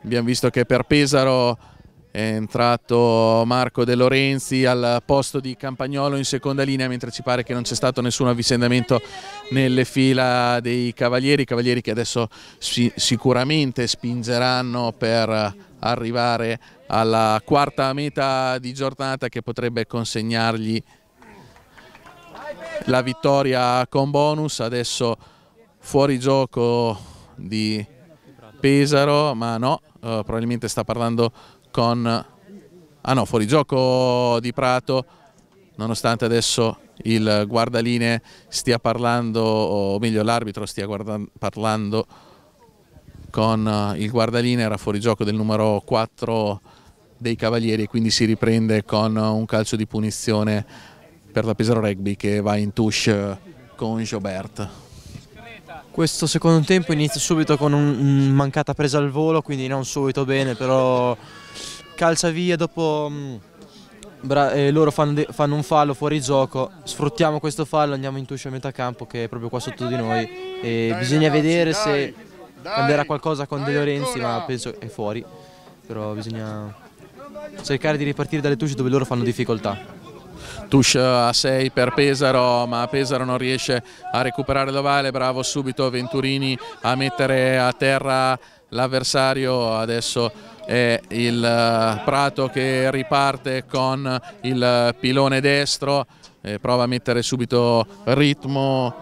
abbiamo visto che per Pesaro è entrato Marco De Lorenzi al posto di Campagnolo in seconda linea mentre ci pare che non c'è stato nessun avvicendamento nelle fila dei Cavalieri, Cavalieri che adesso si, sicuramente spingeranno per arrivare alla quarta meta di giornata che potrebbe consegnargli la vittoria con bonus, adesso fuori gioco di Pesaro, ma no, eh, probabilmente sta parlando con... Ah no, fuori gioco di Prato, nonostante adesso il guardaline stia parlando, o meglio l'arbitro stia parlando con eh, il guardaline, era fuori gioco del numero 4 dei Cavalieri e quindi si riprende con un calcio di punizione per la Pesaro Rugby che va in touche con Jobert. Questo secondo tempo inizia subito con una mancata presa al volo, quindi non subito bene, però calcia via, dopo mh, mm, eh, loro fanno, fanno, un fallo fuori gioco, sfruttiamo questo fallo, andiamo in tuscio a metà campo che è proprio qua sotto di noi e dai, bisogna ragazzi, vedere dai, se dai, cambierà qualcosa con De Lorenzi, ma penso è fuori, però bisogna cercare di ripartire dalle tusce dove loro fanno difficoltà. Tush a 6 per Pesaro, ma Pesaro non riesce a recuperare l'ovale, bravo subito Venturini a mettere a terra l'avversario, adesso è il eh, Prato che riparte con il pilone destro, prova a mettere subito ritmo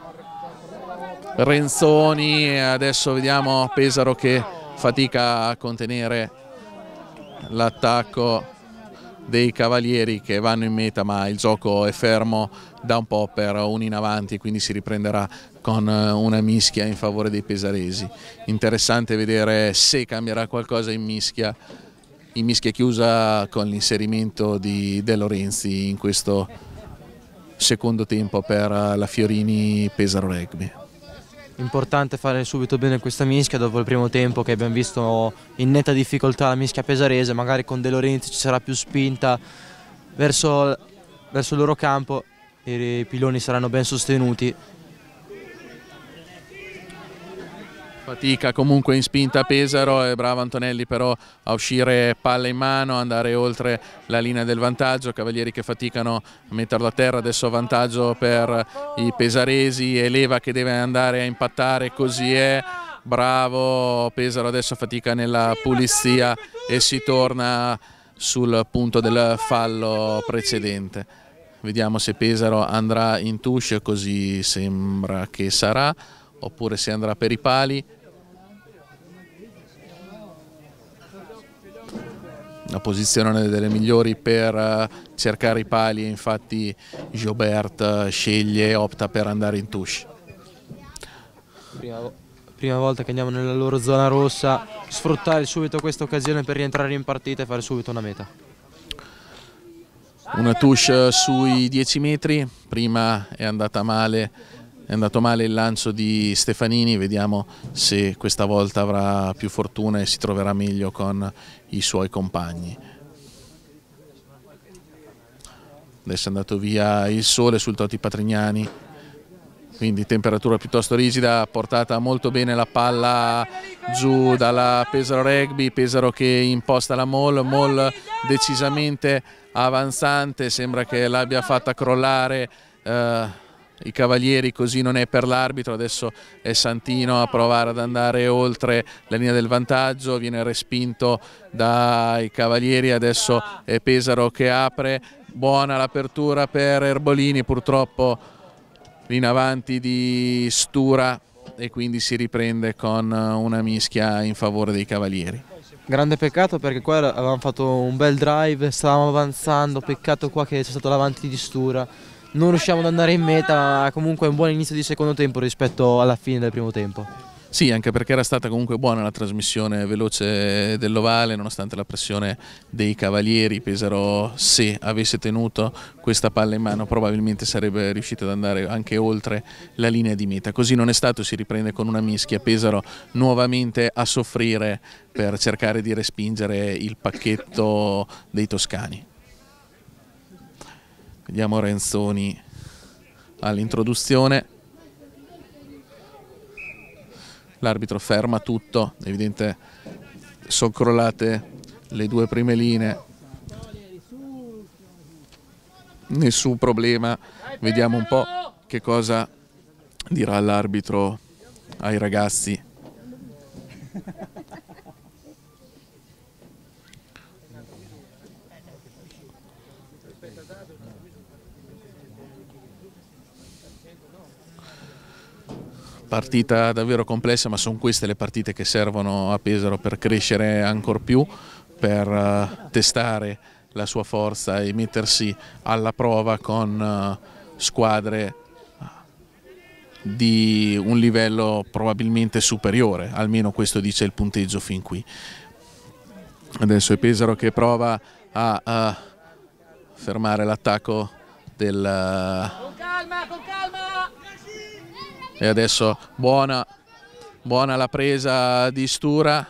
Renzoni, e adesso vediamo Pesaro che fatica a contenere l'attacco dei cavalieri che vanno in meta ma il gioco è fermo da un po' per un in avanti quindi si riprenderà con eh, una mischia in favore dei pesaresi. Interessante vedere se cambierà qualcosa in mischia, in mischia chiusa con l'inserimento di De Lorenzi in questo secondo tempo per la Fiorini Pesaro Rugby. Importante fare subito bene questa mischia dopo il primo tempo che abbiamo visto in netta difficoltà la mischia pesarese, magari con De Lorenzi ci sarà più spinta verso, verso il loro campo, e i piloni saranno ben sostenuti Fatica comunque in spinta Pesaro, e eh, bravo Antonelli però a uscire palla in mano, andare oltre la linea del vantaggio, Cavalieri che faticano a metterlo a terra, adesso vantaggio per i pesaresi e Leva che deve andare a impattare, così è bravo Pesaro adesso fatica nella pulizia e si torna sul punto del fallo precedente vediamo se Pesaro andrà in touche così sembra che sarà oppure se andrà per i pali una posizione delle migliori per eh, cercare i pali, infatti Gilbert eh, sceglie e opta per andare in touche. Prima, prima volta che andiamo nella loro zona rossa, sfruttare subito questa occasione per rientrare in partita e fare subito una meta. Una touche eh, sui 10 metri, prima è andata male è andato male il lancio di Stefanini, vediamo se questa volta avrà più fortuna e si troverà meglio con i suoi compagni. Adesso è andato via il sole sul Toti Patrignani, quindi temperatura piuttosto rigida, portata molto bene la palla giù dalla Pesaro Rugby, Pesaro che imposta la Mol, Mol decisamente avanzante, sembra che l'abbia fatta crollare. Eh, i Cavalieri così non è per l'arbitro, adesso è Santino a provare ad andare oltre la linea del vantaggio, viene respinto dai Cavalieri, adesso è Pesaro che apre, buona l'apertura per Erbolini, purtroppo in avanti di Stura e quindi si riprende con una mischia in favore dei Cavalieri. Grande peccato perché qua avevamo fatto un bel drive, stavamo avanzando, peccato qua che c'è stato l'avanti di Stura non riusciamo ad andare in meta, comunque è un buon inizio di secondo tempo rispetto alla fine del primo tempo. Sì, anche perché era stata comunque buona la trasmissione veloce dell'Ovale, nonostante la pressione dei Cavalieri. Pesaro, se avesse tenuto questa palla in mano, probabilmente sarebbe riuscito ad andare anche oltre la linea di meta. Così non è stato, si riprende con una mischia. Pesaro nuovamente a soffrire per cercare di respingere il pacchetto dei toscani. Vediamo Renzoni all'introduzione. L'arbitro ferma tutto, evidente sono crollate le due prime linee. Nessun problema, vediamo un po' che cosa dirà l'arbitro ai ragazzi. partita davvero complessa, ma sono queste le partite che servono a Pesaro per crescere ancora più, per eh, testare la sua forza e mettersi alla prova con eh, squadre di un livello probabilmente superiore, almeno questo dice il punteggio fin qui. Adesso è Pesaro che prova a, a eh, fermare l'attacco del... Con calma, con calma! E adesso buona, buona la presa di Stura,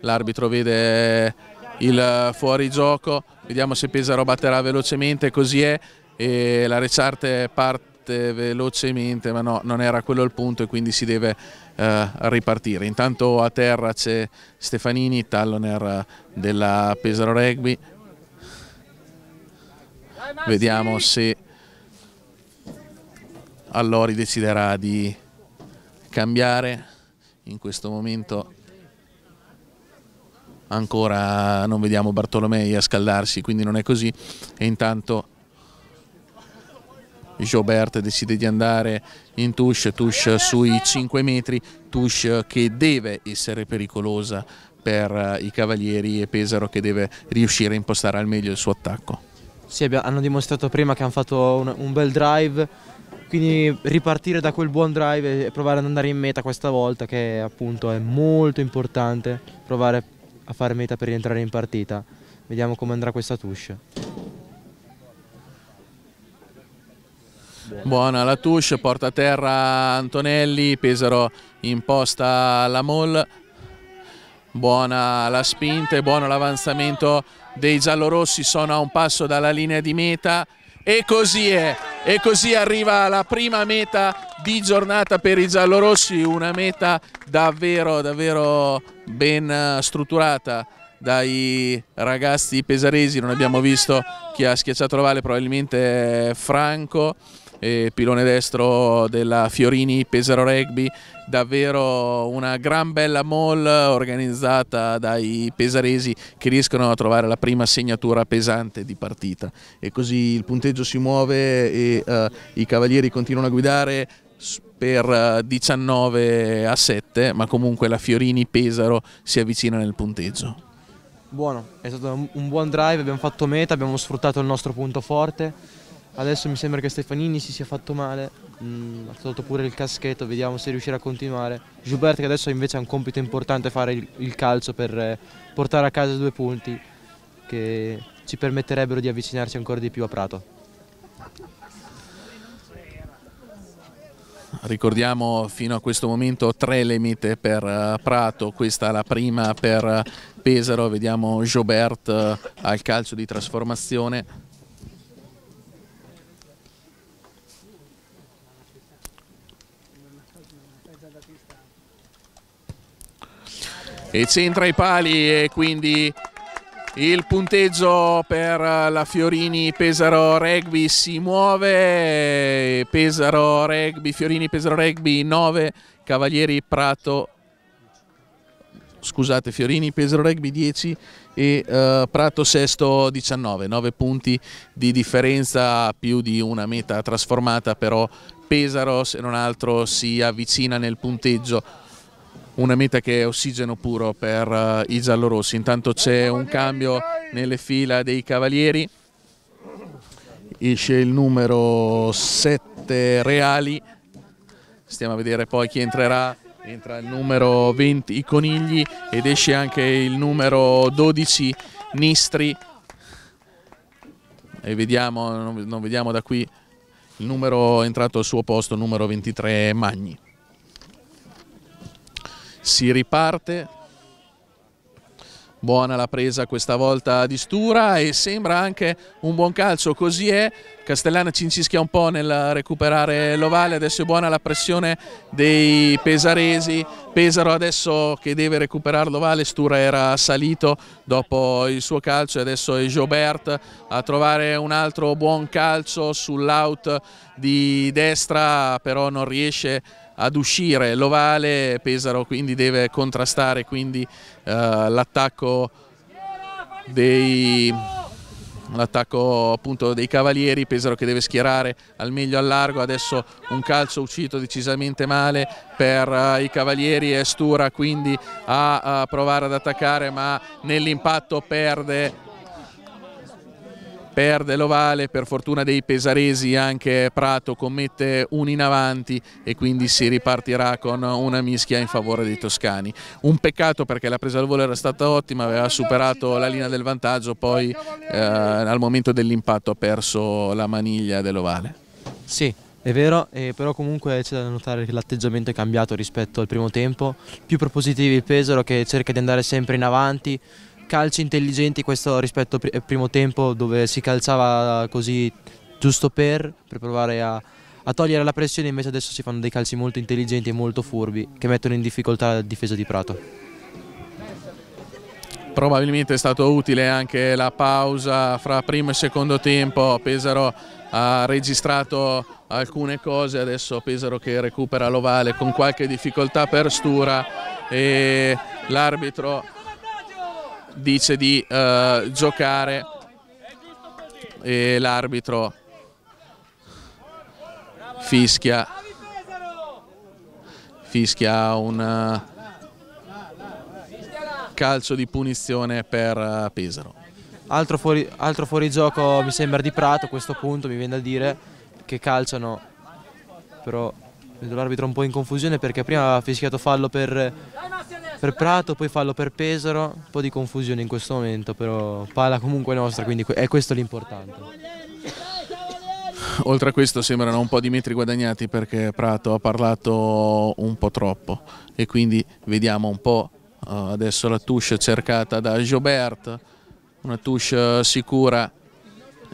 l'arbitro vede il fuorigioco, vediamo se Pesaro batterà velocemente, così è, e la Recharte parte velocemente, ma no, non era quello il punto e quindi si deve eh, ripartire. Intanto a terra c'è Stefanini, talloner eh, della Pesaro Rugby, vediamo se Allori deciderà di cambiare in questo momento ancora non vediamo Bartolomei a scaldarsi quindi non è così e intanto Jobert decide di andare in touche, touche sui 5 metri, touche che deve essere pericolosa per eh, i Cavalieri e Pesaro che deve riuscire a impostare al meglio il suo attacco. Sì, hanno dimostrato prima che hanno fatto un, un bel drive quindi ripartire da quel buon drive e provare ad andare in meta questa volta che appunto è molto importante provare a fare meta per rientrare in partita. Vediamo come andrà questa touche. Buona la touche, porta a terra Antonelli, Pesaro imposta la Moll. Buona la spinta e buono l'avanzamento dei giallorossi, sono a un passo dalla linea di meta. E così è. E così arriva la prima meta di giornata per i giallorossi, una meta davvero, davvero ben eh, strutturata dai ragazzi pesaresi. Non abbiamo visto chi ha schiacciato la valle, probabilmente Franco eh, pilone destro della Fiorini Pesaro Rugby, davvero una gran bella mall organizzata dai pesaresi che riescono a trovare la prima segnatura pesante di partita e così il punteggio si muove e eh, i cavalieri continuano a guidare per 19 eh, a 7 ma comunque la Fiorini Pesaro si avvicina nel punteggio. Buono, è stato un buon drive, abbiamo fatto meta, abbiamo sfruttato il nostro punto forte Adesso mi sembra che Stefanini si sia fatto male, mm, ha tolto pure il caschetto, vediamo se riuscirà a continuare. Gilbert che adesso invece ha un compito importante fare il, il calcio per eh, portare a casa due punti che ci permetterebbero di avvicinarci ancora di più a Prato. Ricordiamo fino a questo momento tre limite per eh, Prato, questa è la prima per eh, Pesaro, vediamo Gilbert al calcio di trasformazione e centra i pali e quindi il punteggio per la Fiorini Pesaro Rugby si muove, Pesaro Rugby, Fiorini Pesaro Rugby 9, Cavalieri Prato, scusate Fiorini Pesaro Rugby 10 e uh, Prato Sesto 19, 9 punti di differenza più di una meta trasformata però Pesaro se non altro si avvicina nel punteggio una meta che è ossigeno puro per uh, i giallorossi. Intanto c'è un cambio nelle fila dei cavalieri, esce il numero 7 Reali, stiamo a vedere poi chi entrerà. Entra il numero 20 i conigli ed esce anche il numero 12 Nistri e vediamo, non vediamo da qui il numero è entrato al suo posto, numero 23 Magni si riparte buona la presa questa volta di Stura e sembra anche un buon calcio, così è, Castellana ci incischia un po' nel recuperare l'ovale, adesso è buona la pressione dei pesaresi, Pesaro adesso che deve recuperare l'ovale, Stura era salito dopo il suo calcio e adesso è Jobert a trovare un altro buon calcio sull'out di destra, però non riesce a ad uscire l'ovale, Pesaro quindi deve contrastare quindi, uh, l'attacco dei l'attacco appunto dei cavalieri, Pesaro che deve schierare al meglio al largo, adesso un calcio uscito decisamente male per uh, i cavalieri e Stura quindi a, a provare ad attaccare ma nell'impatto perde perde l'ovale, per fortuna dei pesaresi anche Prato commette un in avanti e quindi si ripartirà con una mischia in favore dei toscani. Un peccato perché la presa al volo era stata ottima, aveva superato la linea del vantaggio, poi eh, al momento dell'impatto ha perso la maniglia dell'ovale. Sì, è vero, eh, però comunque c'è da notare che l'atteggiamento è cambiato rispetto al primo tempo, più propositivi il Pesaro che cerca di andare sempre in avanti, calci intelligenti, questo rispetto al primo tempo dove si calciava così giusto per, per provare a, a togliere la pressione, invece adesso si fanno dei calci molto intelligenti e molto furbi che mettono in difficoltà la difesa di Prato probabilmente è stato utile anche la pausa fra primo e secondo tempo, Pesaro ha registrato alcune cose, adesso Pesaro che recupera l'ovale con qualche difficoltà per Stura e l'arbitro dice di eh, giocare e l'arbitro fischia fischia un eh, calcio di punizione per eh, Pesaro altro, fuori, altro fuorigioco mi sembra di Prato a questo punto mi viene da dire che calciano però Vedo l'arbitro un po' in confusione perché prima aveva fischiato fallo per, per, Prato, poi fallo per Pesaro, un po' di confusione in questo momento, però palla comunque nostra, quindi è questo l'importante. Oltre a questo sembrano un po' di metri guadagnati perché Prato ha parlato un po' troppo e quindi vediamo un po' eh, adesso la touche cercata da Gobert, una touche sicura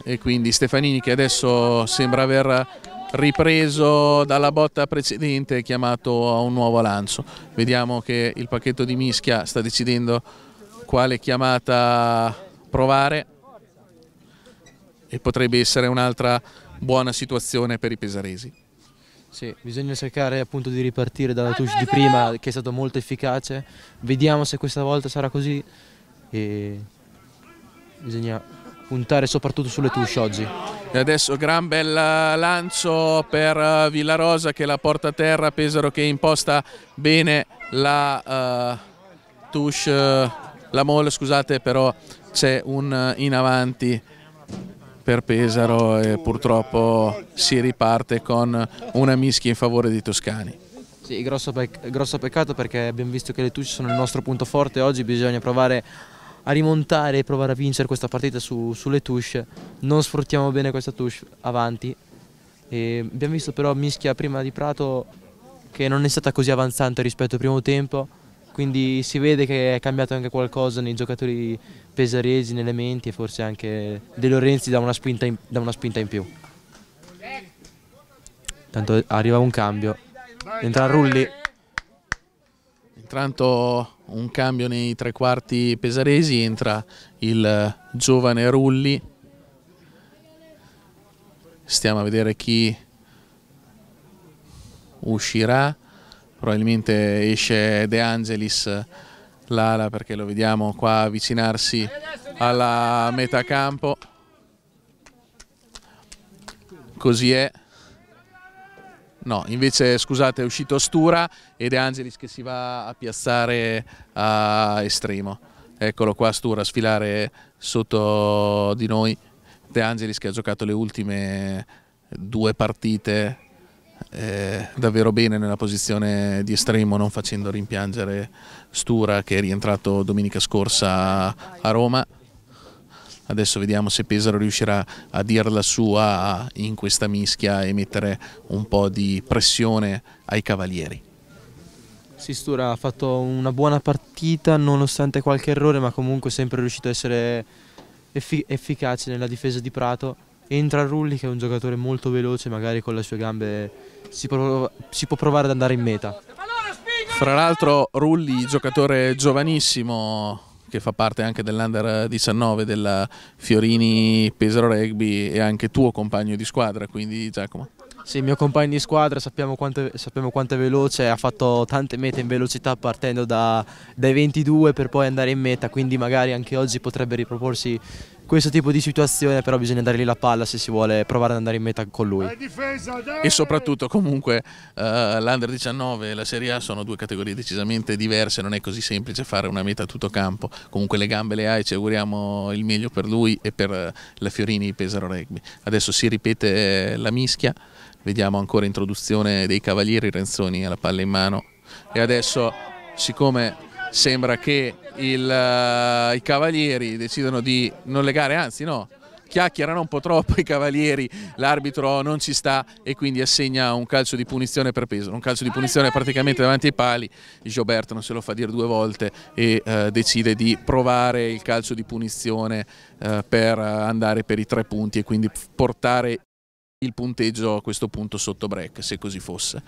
e quindi Stefanini che adesso sembra aver ripreso dalla botta precedente chiamato a un nuovo lancio. Vediamo che il pacchetto di mischia sta decidendo quale chiamata provare e potrebbe essere un'altra buona situazione per i pesaresi. Sì, bisogna cercare appunto di ripartire dalla touche di prima che è stato molto efficace, vediamo se questa volta sarà così e bisogna puntare soprattutto sulle touche oggi. E adesso gran bel eh, lancio per eh, Villarosa che la porta a terra, Pesaro che imposta bene la uh, touche, la mole scusate però c'è un in avanti per Pesaro e purtroppo si riparte con una mischia in favore di Toscani. Sì, grosso, pec grosso peccato perché abbiamo visto che le touche sono il nostro punto forte, oggi bisogna provare a rimontare e provare a vincere questa partita su, sulle touche. Non sfruttiamo bene questa touche avanti. E abbiamo visto però Mischia prima di Prato che non è stata così avanzante rispetto al primo tempo, quindi si vede che è cambiato anche qualcosa nei giocatori pesaresi, nelle menti e forse anche De Lorenzi dà una spinta in, una spinta in più. Tanto arriva un cambio, entra Rulli. Intanto un cambio nei tre quarti pesaresi, entra il giovane Rulli, stiamo a vedere chi uscirà, probabilmente esce De Angelis l'ala perché lo vediamo qua avvicinarsi alla metà campo, così è. No, invece scusate è uscito Stura e De Angelis che si va a piazzare a estremo. Eccolo qua Stura a sfilare sotto di noi. De Angelis che ha giocato le ultime due partite eh, davvero bene nella posizione di estremo, non facendo rimpiangere Stura che è rientrato domenica scorsa a Roma. Adesso vediamo se Pesaro riuscirà a dire la sua in questa mischia e mettere un po' di pressione ai cavalieri. Sistura ha fatto una buona partita nonostante qualche errore ma comunque sempre riuscito a essere effic efficace nella difesa di Prato. Entra Rulli che è un giocatore molto veloce, magari con le sue gambe si, prov si può provare ad andare in meta. Fra l'altro Rulli, giocatore giovanissimo, che fa parte anche dell'Under 19 della Fiorini Pesaro Rugby e anche tuo compagno di squadra, quindi Giacomo. Sì, il mio compagno di squadra sappiamo quanto, sappiamo quanto, è veloce, ha fatto tante mete in velocità partendo da, dai 22 per poi andare in meta, quindi magari anche oggi potrebbe riproporsi questo tipo di situazione, però bisogna dargli la palla se si vuole provare ad andare in meta con lui. E soprattutto comunque uh, l'Under 19 e la Serie A sono due categorie decisamente diverse, non è così semplice fare una meta a tutto campo, comunque le gambe le hai, ci auguriamo il meglio per lui e per eh, la Fiorini Pesaro Rugby. Adesso si ripete eh, la mischia. Vediamo ancora introduzione dei Cavalieri Renzoni alla palla in mano. E adesso, siccome sembra che il, uh, i Cavalieri decidano di non legare, anzi no, chiacchierano un po' troppo i cavalieri, l'arbitro non ci sta e quindi assegna un calcio di punizione per peso, un calcio di punizione praticamente davanti ai pali, Gioberto non se lo fa dire due volte e eh, decide di provare il calcio di punizione eh, per andare per i tre punti e quindi portare il punteggio a questo punto sotto break, se così fosse.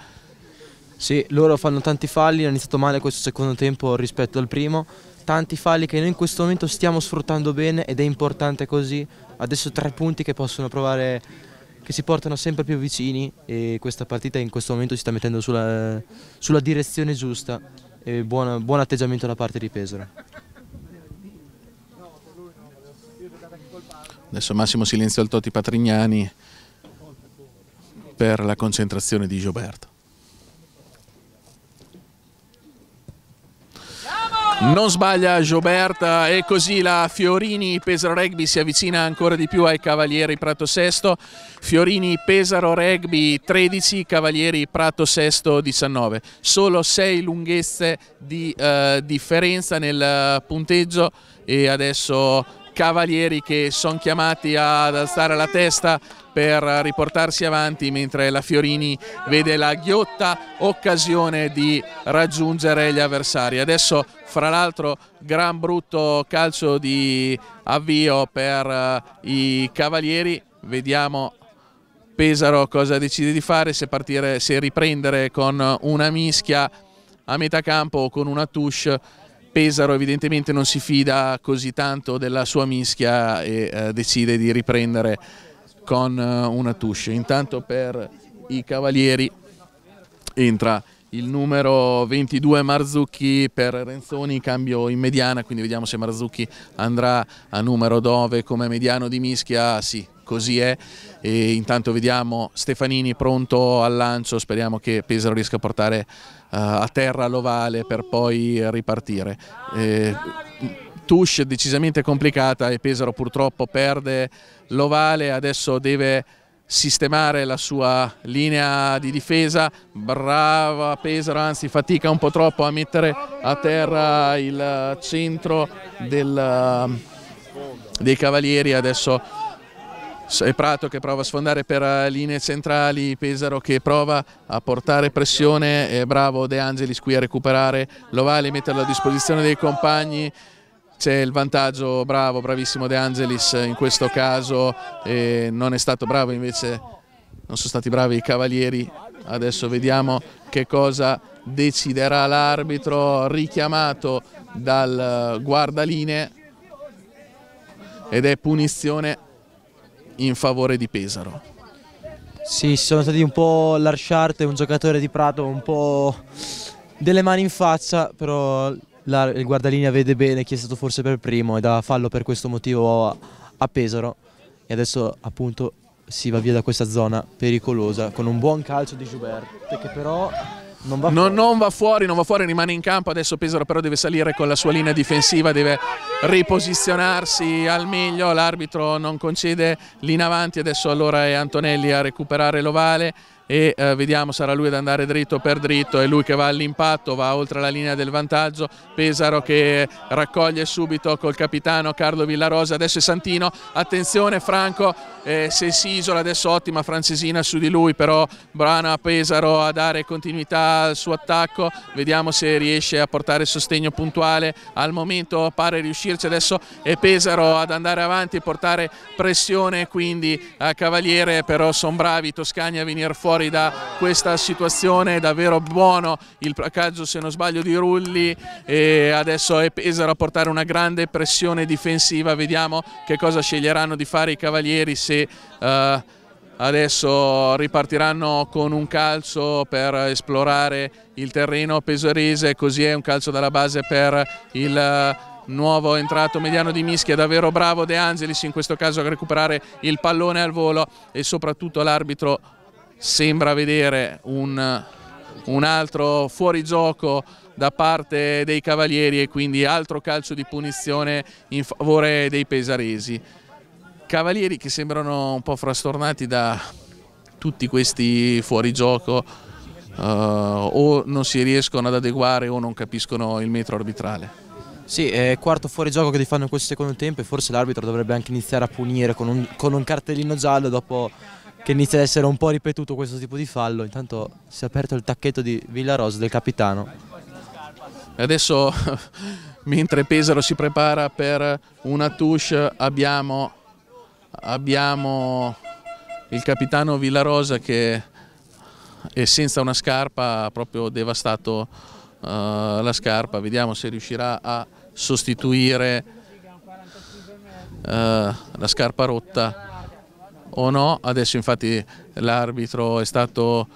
Sì, loro fanno tanti falli, hanno iniziato male questo secondo tempo rispetto al primo, tanti falli che noi in questo momento stiamo sfruttando bene ed è importante così, adesso tre punti che possono provare, che si portano sempre più vicini e questa partita in questo momento si sta mettendo sulla, sulla direzione giusta e buona, buon atteggiamento da parte di Pesaro. Adesso massimo silenzio al Toti Patrignani per la concentrazione di Gioberto. Non sbaglia Gioberta e così la Fiorini Pesaro Rugby si avvicina ancora di più ai Cavalieri Prato Sesto. Fiorini Pesaro Rugby 13, Cavalieri Prato Sesto 19. Solo 6 lunghezze di eh, differenza nel eh, punteggio e adesso cavalieri che sono chiamati ad alzare la testa per riportarsi avanti mentre la Fiorini vede la ghiotta occasione di raggiungere gli avversari. Adesso fra l'altro gran brutto calcio di avvio per eh, i cavalieri, vediamo Pesaro cosa decide di fare, se, partire, se riprendere con una mischia a metà campo o con una touche Pesaro evidentemente non si fida così tanto della sua mischia e eh, decide di riprendere con eh, una touche. Intanto per i Cavalieri entra il numero 22 Marzucchi per Renzoni, cambio in mediana, quindi vediamo se Marzucchi andrà a numero 9 come mediano di mischia, ah, sì, così è e intanto vediamo Stefanini pronto al lancio, speriamo che Pesaro riesca a portare eh, a terra l'ovale per poi ripartire. Eh, touche decisamente complicata e Pesaro purtroppo perde l'ovale, adesso deve sistemare la sua linea di difesa, brava Pesaro, anzi fatica un po' troppo a mettere a terra il centro del, eh, dei cavalieri, adesso Prato che prova a sfondare per eh, linee centrali, Pesaro che prova a portare pressione, è bravo De Angelis qui a recuperare l'ovale, metterlo a disposizione dei compagni, c'è il vantaggio, bravo, bravissimo De Angelis in questo caso, non è stato bravo invece, non sono stati bravi i cavalieri, adesso vediamo che cosa deciderà l'arbitro richiamato dal eh, guardaline ed è punizione in favore di Pesaro. Sì, sono stati un po' lasciarte un giocatore di Prato un po' delle mani in faccia, però la, il guardalinea vede bene chi è stato forse per primo e da fallo per questo motivo a, a Pesaro e adesso appunto si va via da questa zona pericolosa con un buon calcio di Giubert che però non va, non, non va, fuori, non va fuori, rimane in campo. Adesso Pesaro però deve salire con la sua linea difensiva, deve riposizionarsi al meglio. L'arbitro non concede lì avanti. Adesso allora è Antonelli a recuperare l'ovale e eh, vediamo sarà lui ad andare dritto per dritto, è lui che va all'impatto, va oltre la linea del vantaggio, Pesaro che raccoglie subito col capitano Carlo Villarosa, adesso è Santino, attenzione Franco eh, se si isola adesso ottima Francesina su di lui, però Brana Pesaro a dare continuità al suo attacco, vediamo se riesce a portare sostegno puntuale, al momento pare riuscirci adesso è Pesaro ad andare avanti e portare pressione quindi a Cavaliere, però sono bravi Toscani a venire fuori fuori da questa situazione, è davvero buono il placaggio se non sbaglio di Rulli e adesso è Pesaro a portare una grande pressione difensiva, vediamo che cosa sceglieranno di fare i Cavalieri se... Uh, adesso ripartiranno con un calcio per esplorare il terreno pesarese, così è un calcio dalla base per il eh, nuovo entrato mediano di mischia, davvero bravo De Angelis in questo caso a recuperare il pallone al volo e soprattutto l'arbitro sembra vedere un, un altro fuorigioco da parte dei Cavalieri e quindi altro calcio di punizione in favore dei pesaresi. Cavalieri che sembrano un po' frastornati da tutti questi fuorigioco uh, o non si riescono ad adeguare o non capiscono il metro arbitrale. Sì, è il quarto fuorigioco che ti fanno in questo secondo tempo e forse l'arbitro dovrebbe anche iniziare a punire con un, con un cartellino giallo dopo che inizia ad essere un po' ripetuto questo tipo di fallo. Intanto si è aperto il tacchetto di Villarosa del capitano. Adesso mentre Pesaro si prepara per una touche abbiamo, abbiamo il capitano Villarosa che è senza una scarpa ha proprio devastato uh, la scarpa. Vediamo se riuscirà a sostituire uh, la scarpa rotta o no, adesso infatti l'arbitro è stato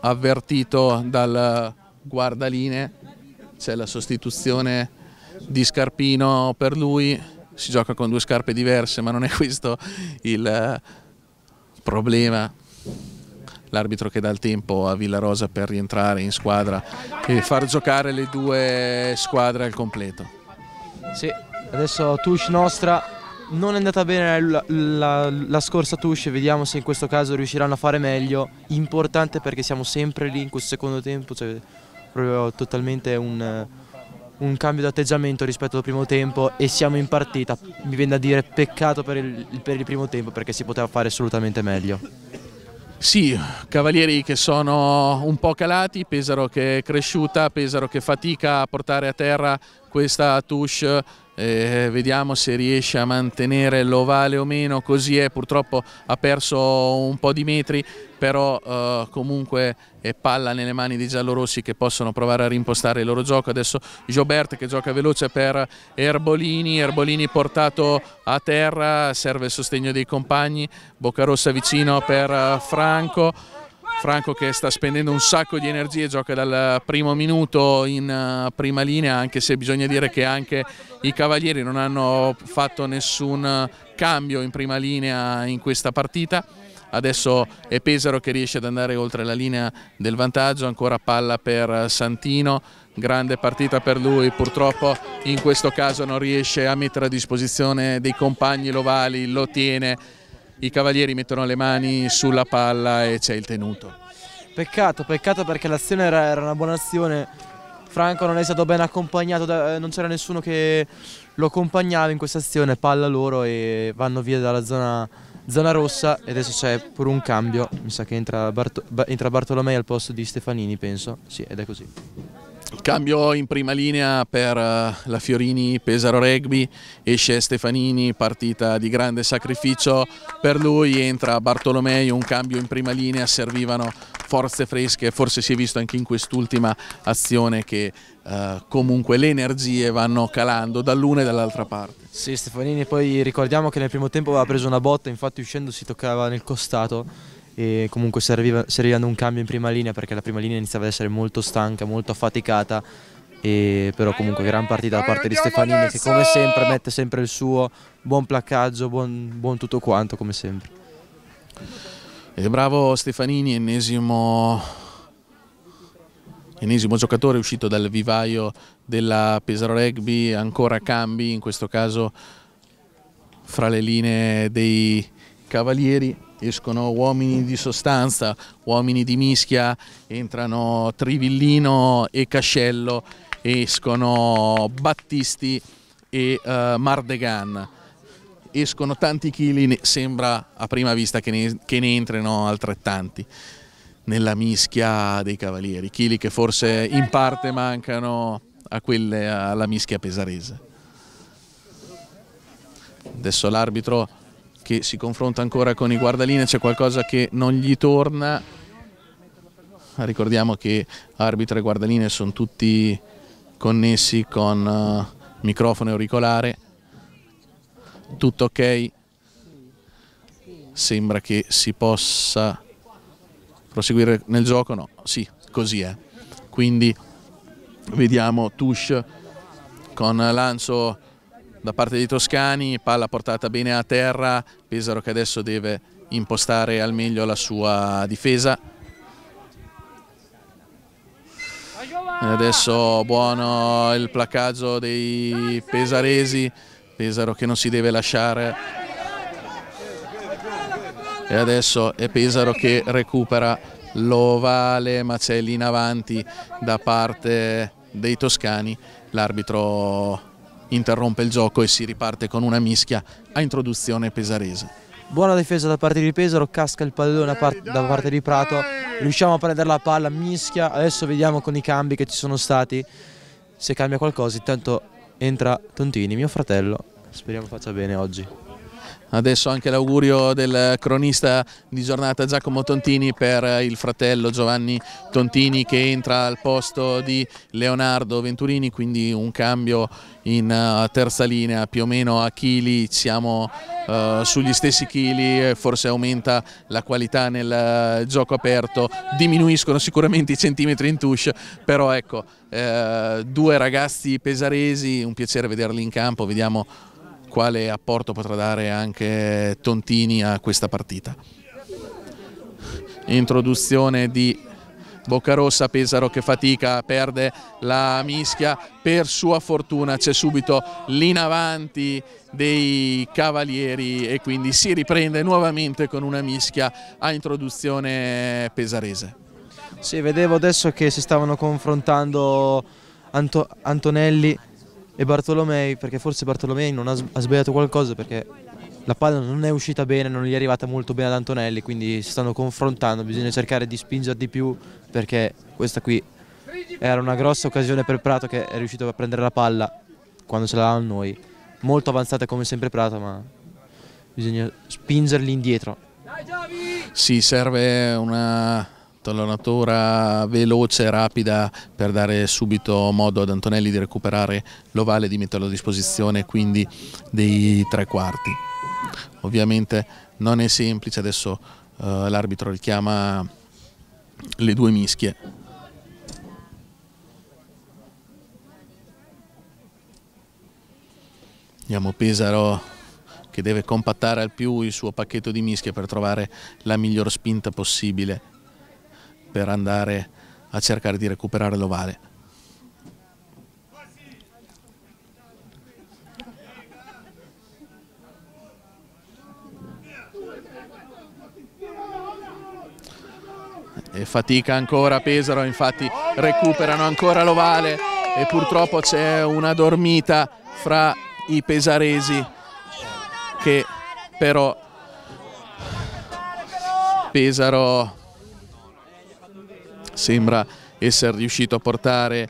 avvertito dal guardaline, c'è la sostituzione di Scarpino per lui, si gioca con due scarpe diverse ma non è questo il problema. L'arbitro che dà il tempo a Villarosa per rientrare in squadra e far giocare le due squadre al completo. Sì, adesso Tush nostra non è andata bene la, la, la scorsa touche, vediamo se in questo caso riusciranno a fare meglio. Importante perché siamo sempre lì in questo secondo tempo, cioè proprio totalmente un, un cambio di atteggiamento rispetto al primo tempo e siamo in partita. Mi viene da dire peccato per il, per il primo tempo perché si poteva fare assolutamente meglio. Sì, cavalieri che sono un po' calati, Pesaro che è cresciuta, Pesaro che fatica a portare a terra questa touche eh, vediamo se riesce a mantenere l'ovale o meno, così è, purtroppo ha perso un po' di metri, però eh, comunque è palla nelle mani dei giallorossi che possono provare a rimpostare il loro gioco. Adesso Giobert che gioca veloce per Erbolini, Erbolini portato a terra, serve il sostegno dei compagni, Boccarossa vicino per eh, Franco. Franco che sta spendendo un sacco di energie, gioca dal primo minuto in eh, prima linea, anche se bisogna dire che anche i Cavalieri non hanno fatto nessun cambio in prima linea in questa partita. Adesso è Pesaro che riesce ad andare oltre la linea del vantaggio, ancora palla per Santino, grande partita per lui, purtroppo in questo caso non riesce a mettere a disposizione dei compagni Lovali, lo tiene i cavalieri mettono le mani sulla palla e c'è il tenuto. Peccato, peccato perché l'azione era, era, una buona azione. Franco non è stato ben accompagnato, da, eh, non c'era nessuno che lo accompagnava in questa azione, palla loro e vanno via dalla zona, zona rossa e adesso c'è pure un cambio, mi sa che entra, Barto, entra Bartolomei al posto di Stefanini penso, sì ed è così cambio in prima linea per eh, la Fiorini Pesaro Rugby, esce Stefanini, partita di grande sacrificio per lui, entra Bartolomei, un cambio in prima linea, servivano forze fresche, forse si è visto anche in quest'ultima azione che eh, comunque le energie vanno calando dall'una e dall'altra parte. Sì Stefanini, poi ricordiamo che nel primo tempo aveva preso una botta, infatti uscendo si toccava nel costato e comunque serviva, servivano un cambio in prima linea perché la prima linea iniziava ad essere molto stanca, molto affaticata e però comunque gran partita da parte di Stefanini che come sempre mette sempre il suo buon placcaggio, buon, buon tutto quanto come sempre. E bravo Stefanini, ennesimo, ennesimo giocatore uscito dal vivaio della Pesaro Rugby, ancora cambi in questo caso fra le linee dei cavalieri escono uomini di sostanza, uomini di mischia, entrano Trivillino e Cascello, escono Battisti e uh, Mardegan. Escono tanti chili, sembra a prima vista che ne, che ne entrino altrettanti nella mischia dei cavalieri, chili che forse in parte mancano quelle, alla mischia pesarese. Adesso l'arbitro che si confronta ancora con i guardaline, c'è qualcosa che non gli torna. Ricordiamo che arbitro e guardaline sono tutti connessi con uh, microfono e auricolare. Tutto ok. Sembra che si possa proseguire nel gioco, no, sì, così è. Quindi vediamo Tush con lancio da parte dei toscani, palla portata bene a terra, Pesaro che adesso deve impostare al meglio la sua difesa. E adesso buono il placcaggio dei pesaresi, Pesaro che non si deve lasciare. E adesso è Pesaro che recupera l'ovale, ma c'è lì in avanti da parte dei toscani l'arbitro interrompe il gioco e si riparte con una mischia a introduzione pesarese. Buona difesa da parte di Pesaro, casca il pallone par da parte di Prato, riusciamo a prendere la palla, mischia, adesso vediamo con i cambi che ci sono stati se cambia qualcosa, intanto entra Tontini, mio fratello, speriamo faccia bene oggi. Adesso anche l'augurio del cronista di giornata Giacomo Tontini per il fratello Giovanni Tontini che entra al posto di Leonardo Venturini, quindi un cambio in uh, terza linea più o meno a chili, siamo uh, sugli stessi chili, forse aumenta la qualità nel uh, gioco aperto, diminuiscono sicuramente i centimetri in touche, però ecco, uh, due ragazzi pesaresi, un piacere vederli in campo, vediamo quale apporto potrà dare anche Tontini a questa partita. Introduzione di Boccarossa, Pesaro che fatica, perde la mischia, per sua fortuna c'è subito l'inavanti dei Cavalieri e quindi si riprende nuovamente con una mischia a introduzione pesarese. Sì, vedevo adesso che si stavano confrontando Anto Antonelli e Bartolomei perché forse Bartolomei non ha, ha sbagliato qualcosa perché la palla non è uscita bene, non gli è arrivata molto bene ad Antonelli, quindi si stanno confrontando, bisogna cercare di spingere di più perché questa qui era una grossa occasione per Prato che è riuscito a prendere la palla quando ce l'avevamo noi, molto avanzata come sempre Prato ma bisogna spingerli indietro. Sì, serve una Tallonatura veloce, rapida per dare subito modo ad Antonelli di recuperare l'ovale e di metterlo a disposizione quindi dei tre quarti. Ovviamente non è semplice, adesso eh, l'arbitro richiama le due mischie. Vediamo Pesaro che deve compattare al più il suo pacchetto di mischie per trovare la miglior spinta possibile per andare a cercare di recuperare l'ovale. E fatica ancora Pesaro, infatti recuperano ancora l'ovale e purtroppo c'è una dormita fra i pesaresi che però Pesaro sembra essere riuscito a portare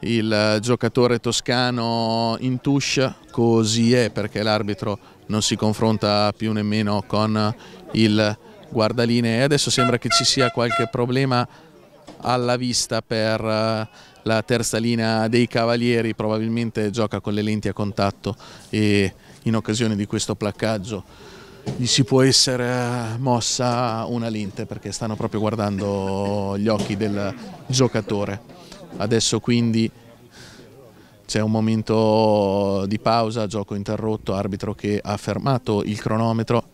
il eh, giocatore toscano in touche, così è perché l'arbitro non si confronta più nemmeno con il guardaline e adesso sembra che ci sia qualche problema alla vista per eh, la terza linea dei cavalieri, probabilmente gioca con le lenti a contatto e in occasione di questo placcaggio gli si può essere mossa una lente perché stanno proprio guardando gli occhi del giocatore. Adesso quindi c'è un momento di pausa, gioco interrotto, arbitro che ha fermato il cronometro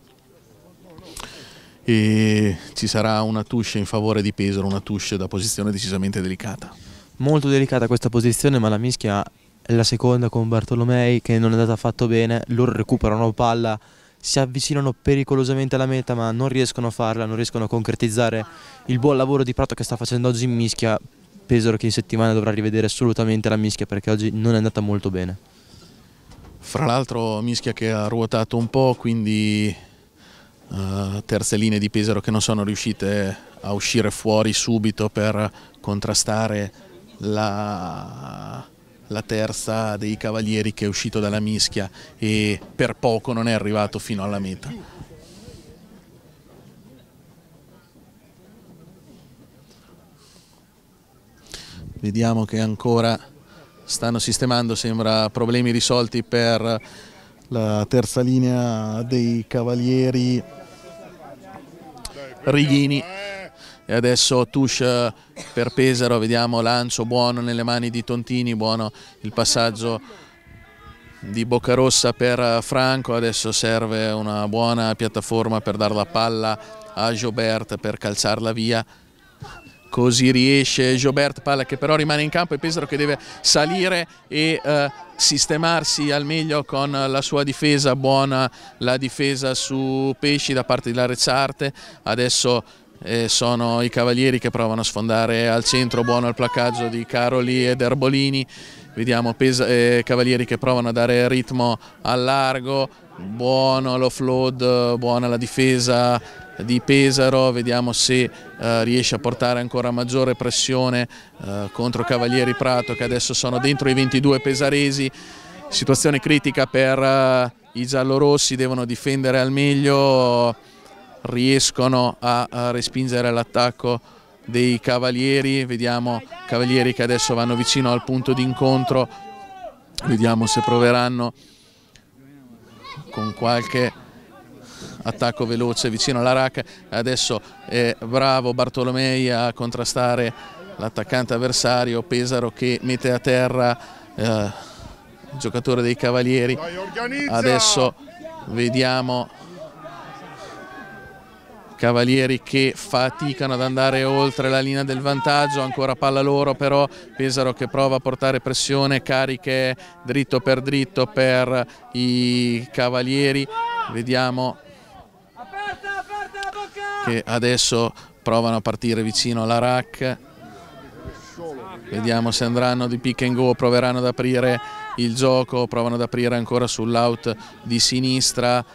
e ci sarà una touche in favore di Pesaro, una touche da posizione decisamente delicata. Molto delicata questa posizione ma la mischia è la seconda con Bartolomei che non è andata affatto bene, loro recuperano palla si avvicinano pericolosamente alla meta ma non riescono a farla, non riescono a concretizzare il buon lavoro di Prato che sta facendo oggi in mischia. Pesaro che in settimana dovrà rivedere assolutamente la mischia perché oggi non è andata molto bene. Fra l'altro mischia che ha ruotato un po', quindi uh, terze linee di Pesaro che non sono riuscite a uscire fuori subito per contrastare la la terza dei cavalieri che è uscito dalla mischia e per poco non è arrivato fino alla meta. Vediamo che ancora stanno sistemando, sembra problemi risolti per la terza linea dei cavalieri Righini e adesso touche eh, per Pesaro, vediamo lancio buono nelle mani di Tontini, buono il passaggio di Boccarossa per eh, Franco, adesso serve una buona piattaforma per dare la palla a Jobert per calzarla via così riesce Jobert, palla che però rimane in campo e Pesaro che deve salire e eh, sistemarsi al meglio con la sua difesa, buona la difesa su Pesci da parte di Larezzarte, adesso e sono i cavalieri che provano a sfondare al centro, buono il placcaggio di Caroli ed Erbolini, vediamo pesa, eh, cavalieri che provano a dare ritmo al largo, buono l'offload, buona la difesa di Pesaro, vediamo se eh, riesce a portare ancora maggiore pressione eh, contro Cavalieri Prato che adesso sono dentro i 22 pesaresi, situazione critica per eh, i giallorossi, devono difendere al meglio riescono a, a respingere l'attacco dei cavalieri, vediamo cavalieri che adesso vanno vicino al punto d'incontro, vediamo se proveranno con qualche attacco veloce vicino alla rack, adesso è bravo Bartolomei a contrastare l'attaccante avversario Pesaro che mette a terra eh, il giocatore dei cavalieri, adesso vediamo Cavalieri che faticano ad andare oltre la linea del vantaggio, ancora palla loro però Pesaro che prova a portare pressione, cariche dritto per dritto per i Cavalieri, vediamo che adesso provano a partire vicino alla rack, vediamo se andranno di pick and go, proveranno ad aprire il gioco, provano ad aprire ancora sull'out di sinistra,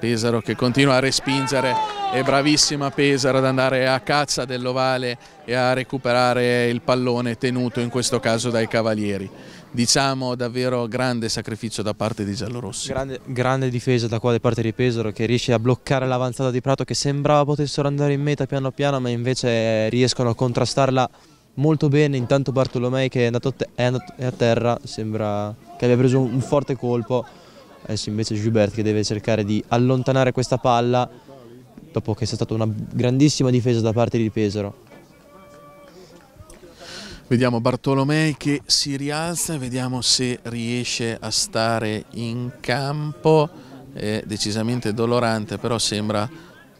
Pesaro che continua a respingere, è bravissima Pesaro ad andare a caccia dell'ovale e a recuperare il pallone tenuto in questo caso dai Cavalieri. Diciamo davvero grande sacrificio da parte di Giallorossi. Grande, grande difesa da qua da parte di Pesaro che riesce a bloccare l'avanzata di Prato che sembrava potessero andare in meta piano piano ma invece riescono a contrastarla molto bene, intanto Bartolomei che è, andato, è, andato, è, a terra, sembra che abbia preso un forte colpo adesso eh invece Gilbert che deve cercare di allontanare questa palla dopo che è stata una grandissima difesa da parte di Pesaro. Vediamo Bartolomei che si rialza, vediamo se riesce a stare in campo, è decisamente dolorante però sembra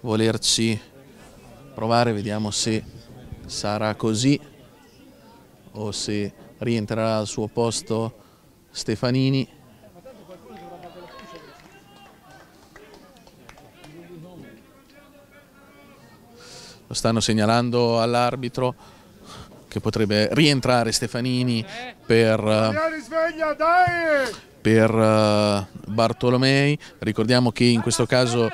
volerci provare, vediamo se sarà così o se rientrerà al suo posto Stefanini. lo stanno segnalando all'arbitro che potrebbe rientrare Stefanini per, eh, per eh, Bartolomei. Ricordiamo che in questo caso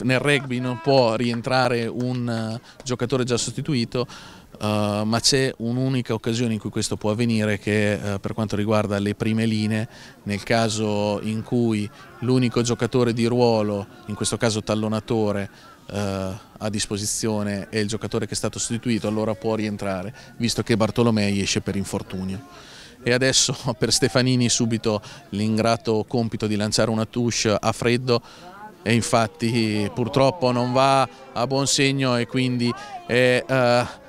nel rugby non può rientrare un eh, giocatore già sostituito. Uh, ma c'è un'unica occasione in cui questo può avvenire che uh, per quanto riguarda le prime linee, nel caso in cui l'unico giocatore di ruolo, in questo caso tallonatore, eh, a disposizione e il giocatore che è stato sostituito allora può rientrare visto che Bartolomei esce per infortunio e adesso per Stefanini subito l'ingrato compito di lanciare una touche a freddo e infatti purtroppo non va a buon segno e quindi è... Uh,